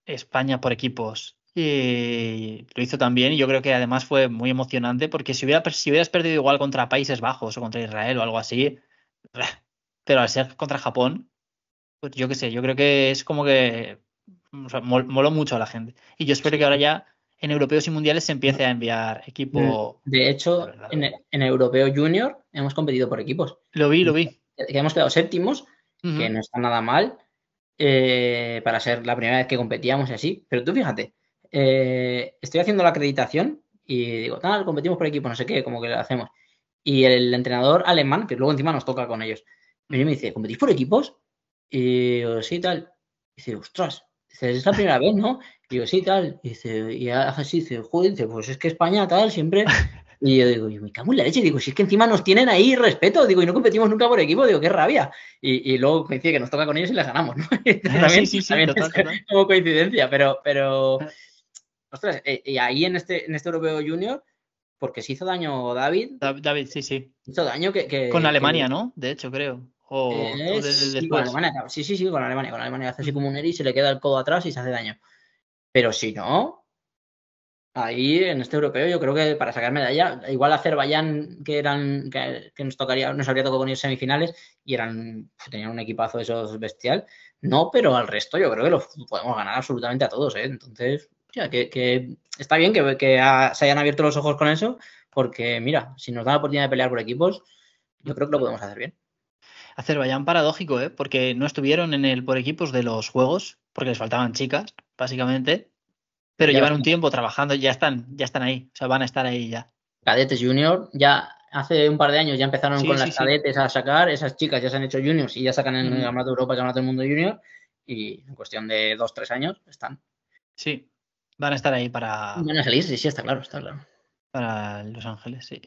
España por equipos lo hizo también. Y yo creo que además fue muy emocionante porque si, hubieras perdido igual contra Países Bajos o contra Israel o algo así, pero al ser contra Japón, pues yo qué sé, yo creo que es como que moló mucho a la gente. Y yo espero que ahora ya en europeos y mundiales se empiece a enviar equipo. Mm. De hecho, en, Europeo Junior hemos competido por equipos. Lo vi, lo vi. Hemos quedado séptimos que no está nada mal eh, para ser la primera vez que competíamos y así. Pero tú fíjate, eh, estoy haciendo la acreditación y digo, tal, competimos por equipos no sé qué, como que lo hacemos. Y el entrenador alemán, que luego encima nos toca con ellos, me dice, ¿competís por equipos? Y yo, sí, tal. Y dice, ostras, es la primera vez, ¿no? Y yo, sí, tal. Y dice, y así, dice, joder, pues es que España, tal, siempre y yo digo, yo me cago en la leche, digo, si es que encima nos tienen ahí respeto, digo, y no competimos nunca por equipo, digo, qué rabia. Y, y luego coincide que nos toca con ellos y les ganamos, ¿no? también, sí, sí, es como coincidencia, pero, pero ah. ostras, eh, y ahí en este, en este Europeo Junior, porque se hizo daño David. David, sí, sí. Hizo daño que. con Alemania, ¿no? De hecho, creo. O, eh, sí, después. sí, sí, sí, con Alemania. Con Alemania hace así como un Eri, se le queda el codo atrás y se hace daño. Pero si no, Ahí en este europeo yo creo que para sacar medalla, igual Azerbaiyán que eran que, nos tocaría, nos habría tocado con semifinales y eran tenían un equipazo de esos bestial. No, pero al resto yo creo que lo podemos ganar absolutamente a todos, ¿eh? Entonces, ya que, está bien que, se hayan abierto los ojos con eso, porque mira, si nos dan la oportunidad de pelear por equipos, yo creo que lo podemos hacer bien. Azerbaiyán paradójico, ¿eh? Porque no estuvieron en el por equipos de los juegos, porque les faltaban chicas, básicamente pero llevan un tiempo trabajando, ya están, ya están ahí, o sea, van a estar ahí ya. Cadetes Junior, ya hace un par de años ya empezaron con las cadetes a sacar, esas chicas ya se han hecho juniors y ya sacan en el Campeonato de Europa, el del Mundo Junior, y en cuestión de dos, tres años están. Sí, van a estar ahí para. Van a salir, sí, sí, está claro, está claro. Para Los Ángeles, sí.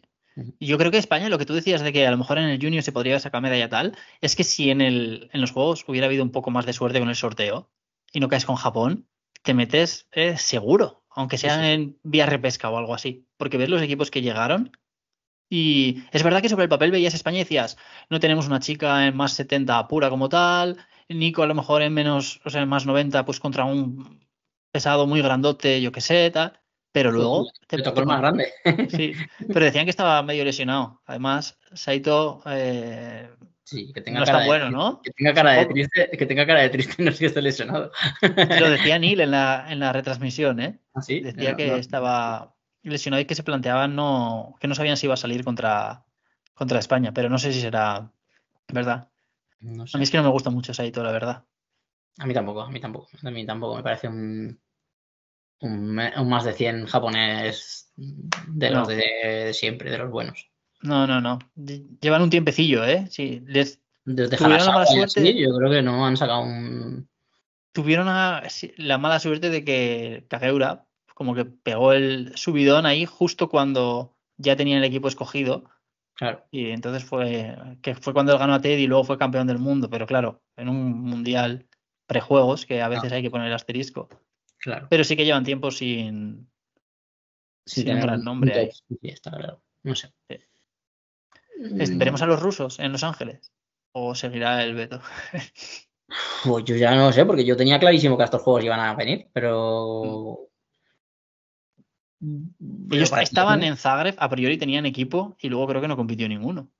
Yo creo que España, lo que tú decías de que a lo mejor en el Junior se podría sacar medalla tal, es que si en, en los juegos hubiera habido un poco más de suerte con el sorteo y no caes con Japón, te metes eh, seguro, aunque sea en vía repesca o algo así, porque ves los equipos que llegaron. Y es verdad que sobre el papel veías España y decías, no tenemos una chica en más 70 pura como tal, Nico a lo mejor en menos, o sea, en más 90, pues contra un pesado muy grandote, yo qué sé, tal. Pero luego. Te, tocó el más grande. Sí, pero decían que estaba medio lesionado. Además, Saito eh, Sí, que tenga cara de, Que tenga cara de triste, que tenga cara de triste no sé si esté lesionado. Lo decía Neil en la, retransmisión, ¿eh? ¿Ah, decía que estaba lesionado y que se planteaban no, que no sabían si iba a salir contra, contra España, pero no sé si será verdad. No A mí es que no me gusta mucho Saito, la verdad. A mí tampoco, a mí tampoco. A mí tampoco me parece un, un, más de 100 japonés de los de siempre, de los buenos. No, no, no. Llevan un tiempecillo, ¿eh? Sí. tuvieron la mala suerte. yo creo que no han sacado un. Tuvieron la mala suerte de que Kageura como que pegó el subidón ahí justo cuando ya tenía el equipo escogido. Claro. Y entonces fue que fue cuando él ganó a Teddy y luego fue campeón del mundo, pero claro, en un mundial prejuegos que a veces hay que poner el asterisco. Claro. Pero sí que llevan tiempo sin sin, nombre. Sí, está claro. No sé veremos a los rusos en Los Ángeles? ¿O seguirá el veto? pues yo ya no lo sé, porque yo tenía clarísimo que estos juegos iban a venir, pero. Mm. Ellos estaban en Zagreb, a priori tenían equipo y luego creo que no compitió ninguno.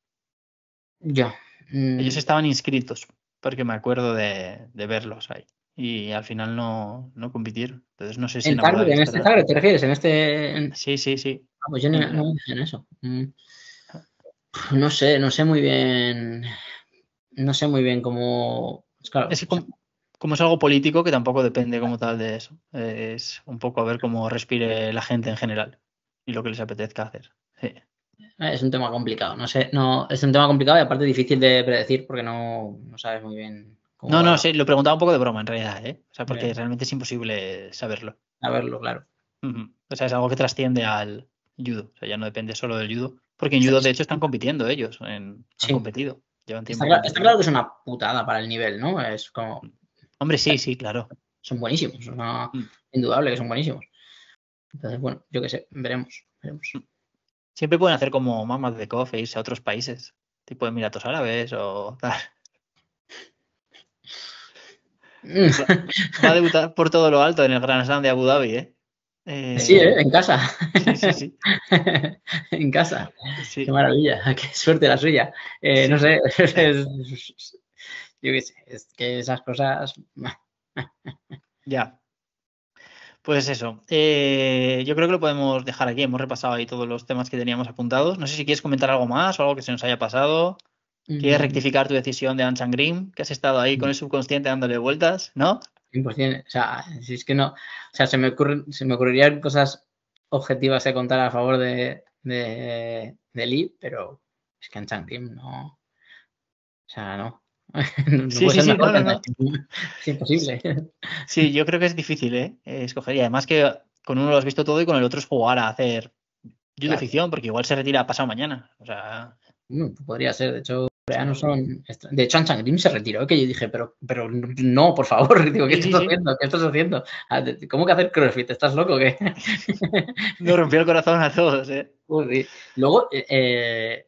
Ya. Mm. Ellos estaban inscritos, porque me acuerdo de, verlos ahí. Y al final no, no compitieron. Entonces no sé si. ¿En, Zagreb, este Zagreb te refieres? Este, sí, sí, sí. Ah, pues yo no, en eso. Mm. No sé, no sé muy bien. No sé muy bien cómo. es como, es algo político que tampoco depende como tal de eso. Es un poco a ver cómo respire la gente en general y lo que les apetezca hacer. Eh, es un tema complicado, no sé, no, es un tema complicado y aparte difícil de predecir porque no, no sabes muy bien cómo. No, no, sí, lo preguntaba un poco de broma en realidad, ¿eh? O sea, porque realmente es imposible saberlo. Saberlo, claro. O sea, es algo que trasciende al judo. O sea, ya no depende solo del judo, porque en judo, de hecho, están compitiendo ellos. Han competido. Llevan Está, claro que es una putada para el nivel, ¿no? Es como. Hombre, sí, sí, claro. Son buenísimos. Mm. Indudable que son buenísimos. Entonces, bueno, yo qué sé, veremos, mm. Siempre pueden hacer como mamas de coffee, irse a otros países, tipo Emiratos Árabes o tal. Va a debutar por todo lo alto en el Gran Slam de Abu Dhabi, ¿eh? Eh, sí, ¿eh? en casa. Sí, sí, en casa. Qué maravilla, qué suerte la suya. Eh, no sé, yo qué sé, es que esas cosas. ya. Pues eso, yo creo que lo podemos dejar aquí. Hemos repasado ahí todos los temas que teníamos apuntados. No sé si quieres comentar algo más o algo que se nos haya pasado. ¿Quieres mm. rectificar tu decisión de Anshan Green? Que has estado ahí con el subconsciente dándole vueltas, ¿no? o sea, si es que no, o sea, se me, ocurre, se me ocurrirían cosas objetivas de contar a favor de, de, Lee, pero es que en Chang-Kim no, o sea, no. sí sí, sí, sí, Es imposible. Sí, yo creo que es difícil, ¿eh? Escoger. Y además que con uno lo has visto todo y con el otro es jugar a hacer Yo claro. ficción, porque igual se retira pasado mañana. O sea. Mm, podría ser, de hecho, de hecho, Chan Changrim se retiró, que yo dije, pero, pero no, por favor, digo, ¿qué estás haciendo? ¿Qué estás haciendo? Ah, ¿Cómo que hacer crossfit? ¿Estás loco? ¿Qué? Me rompió el corazón a todos, ¿eh? luego, eh, eh,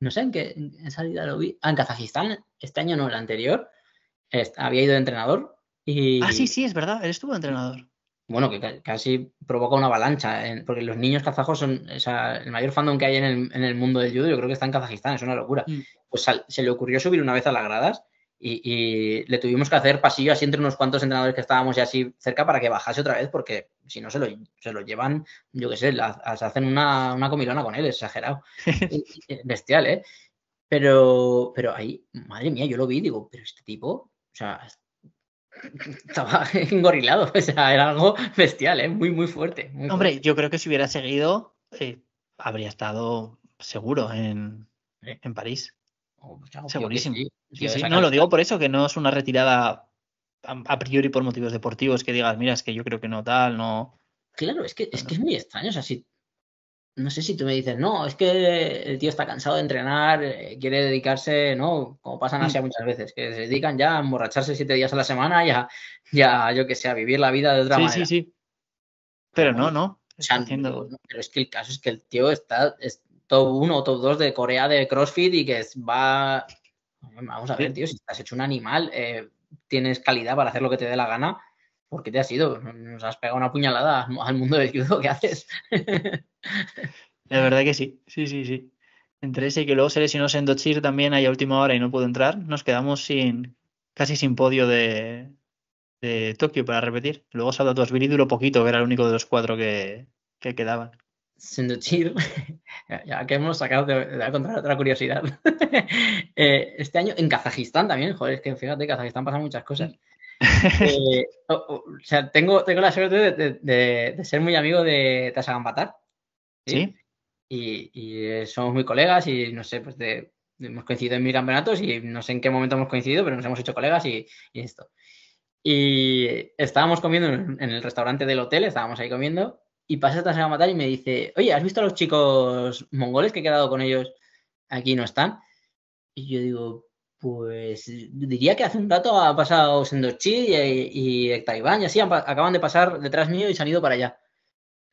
no sé en qué en salida lo vi. Ah, en Kazajistán, este año no, el anterior, había ido de entrenador. Y... Ah, sí, sí, es verdad, él estuvo de entrenador bueno, que casi provoca una avalancha, porque los niños kazajos son el mayor fandom que hay en el, mundo del judo, yo creo que está en Kazajistán, es una locura. Mm. Pues se le ocurrió subir una vez a las gradas y, le tuvimos que hacer pasillo así entre unos cuantos entrenadores que estábamos ya así cerca para que bajase otra vez, porque si no se lo, se lo llevan, yo qué sé, se hacen una, comilona con él, exagerado. Bestial, ¿eh? Pero, pero ahí, madre mía, yo lo vi y digo, pero este tipo, o sea, estaba engorilado, o sea, era algo bestial, ¿eh? muy, muy fuerte. Hombre, yo creo que si hubiera seguido, eh, habría estado seguro en, en París. Oh, pues Segurísimo. No, lo digo por eso, que no es una retirada a, priori por motivos deportivos, que digas, mira, es que yo creo que no tal, no. Claro, es que, es, que es muy extraño, o sea, si no sé si tú me dices, no, es que el tío está cansado de entrenar, eh, quiere dedicarse, ¿no? Como pasan así mm. muchas veces, que se dedican ya a emborracharse siete días a la semana y a, ya, yo que sé, a vivir la vida de otra sí, manera. Sí, sí, sí. Pero no, no. O sea, Pero es que el caso es que el tío está es top uno o top dos de Corea de CrossFit y que va... Vamos a ver, tío, si estás hecho un animal, eh, tienes calidad para hacer lo que te dé la gana porque te has ido, nos has pegado una puñalada al mundo del judo que haces. La verdad que sí, sí, sí, sí. Entre ese y que luego se lesionó Sendochir también ahí a última hora y no pudo entrar, nos quedamos sin casi sin podio de, de Tokio para repetir. Luego Saldato tu duró poquito, que era el único de los cuatro que, que quedaban. Sendochir, ya que hemos sacado de, la otra curiosidad. Eh, este año en Kazajistán también, joder, es que fíjate, Kazajistán pasan muchas cosas. Eh, o, sea, tengo, tengo la suerte de, de, ser muy amigo de Tasagambatar. ¿sí? ¿Sí? Y, y, eh, somos muy colegas y no sé, pues hemos coincidido en mil campeonatos y no sé en qué momento hemos coincidido, pero nos hemos hecho colegas y, esto. Y estábamos comiendo en, el restaurante del hotel, estábamos ahí comiendo y pasa Tasagambatar y me dice, oye, ¿has visto a los chicos mongoles que he quedado con ellos? Aquí no están. Y yo digo, pues diría que hace un rato ha pasado Sendochi y, y, y y así acaban de pasar detrás mío y se han ido para allá.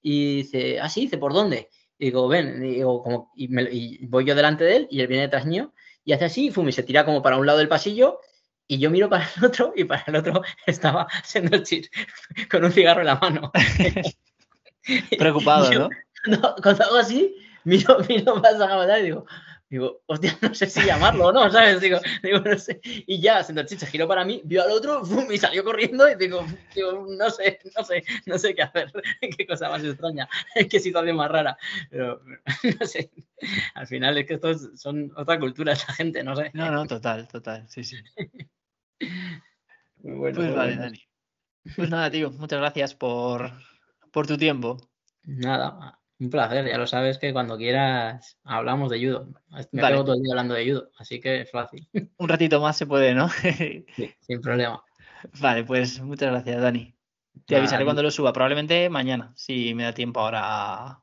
Y dice, ah, sí, dice, ¿por dónde? Y digo, ven, y, digo, como, y, voy yo delante de él y él viene detrás mío y hace así, y se tira como para un lado del pasillo y yo miro para el otro y para el otro estaba Sendochi con un cigarro en la mano. Preocupado, ¿no? ¿no? Cuando hago así, miro, miro más a y digo, digo, hostia, no sé si llamarlo o no, ¿sabes? Digo, digo, no sé. Y ya, siendo se giró para mí, vio al otro, y salió corriendo y digo, digo, no sé, no sé, no sé qué hacer, qué cosa más extraña, qué situación más rara, pero no sé. Al final es que estos son otra cultura esta gente, no sé. No, no, total, total, sí, sí. Muy bueno, pues, pues vale, Dani. Pues nada, tío, muchas gracias por, por tu tiempo. Nada, un placer, ya lo sabes que cuando quieras hablamos de judo. Me quedo todo el día hablando de judo, así que es fácil. Un ratito más se puede, ¿no? sin problema. Vale, pues muchas gracias, Dani. Te avisaré cuando lo suba, probablemente mañana, si me da tiempo ahora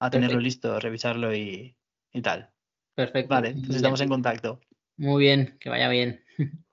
a, tenerlo listo, revisarlo y, tal. Perfecto. Vale, entonces pues estamos en contacto. Muy bien, que vaya bien.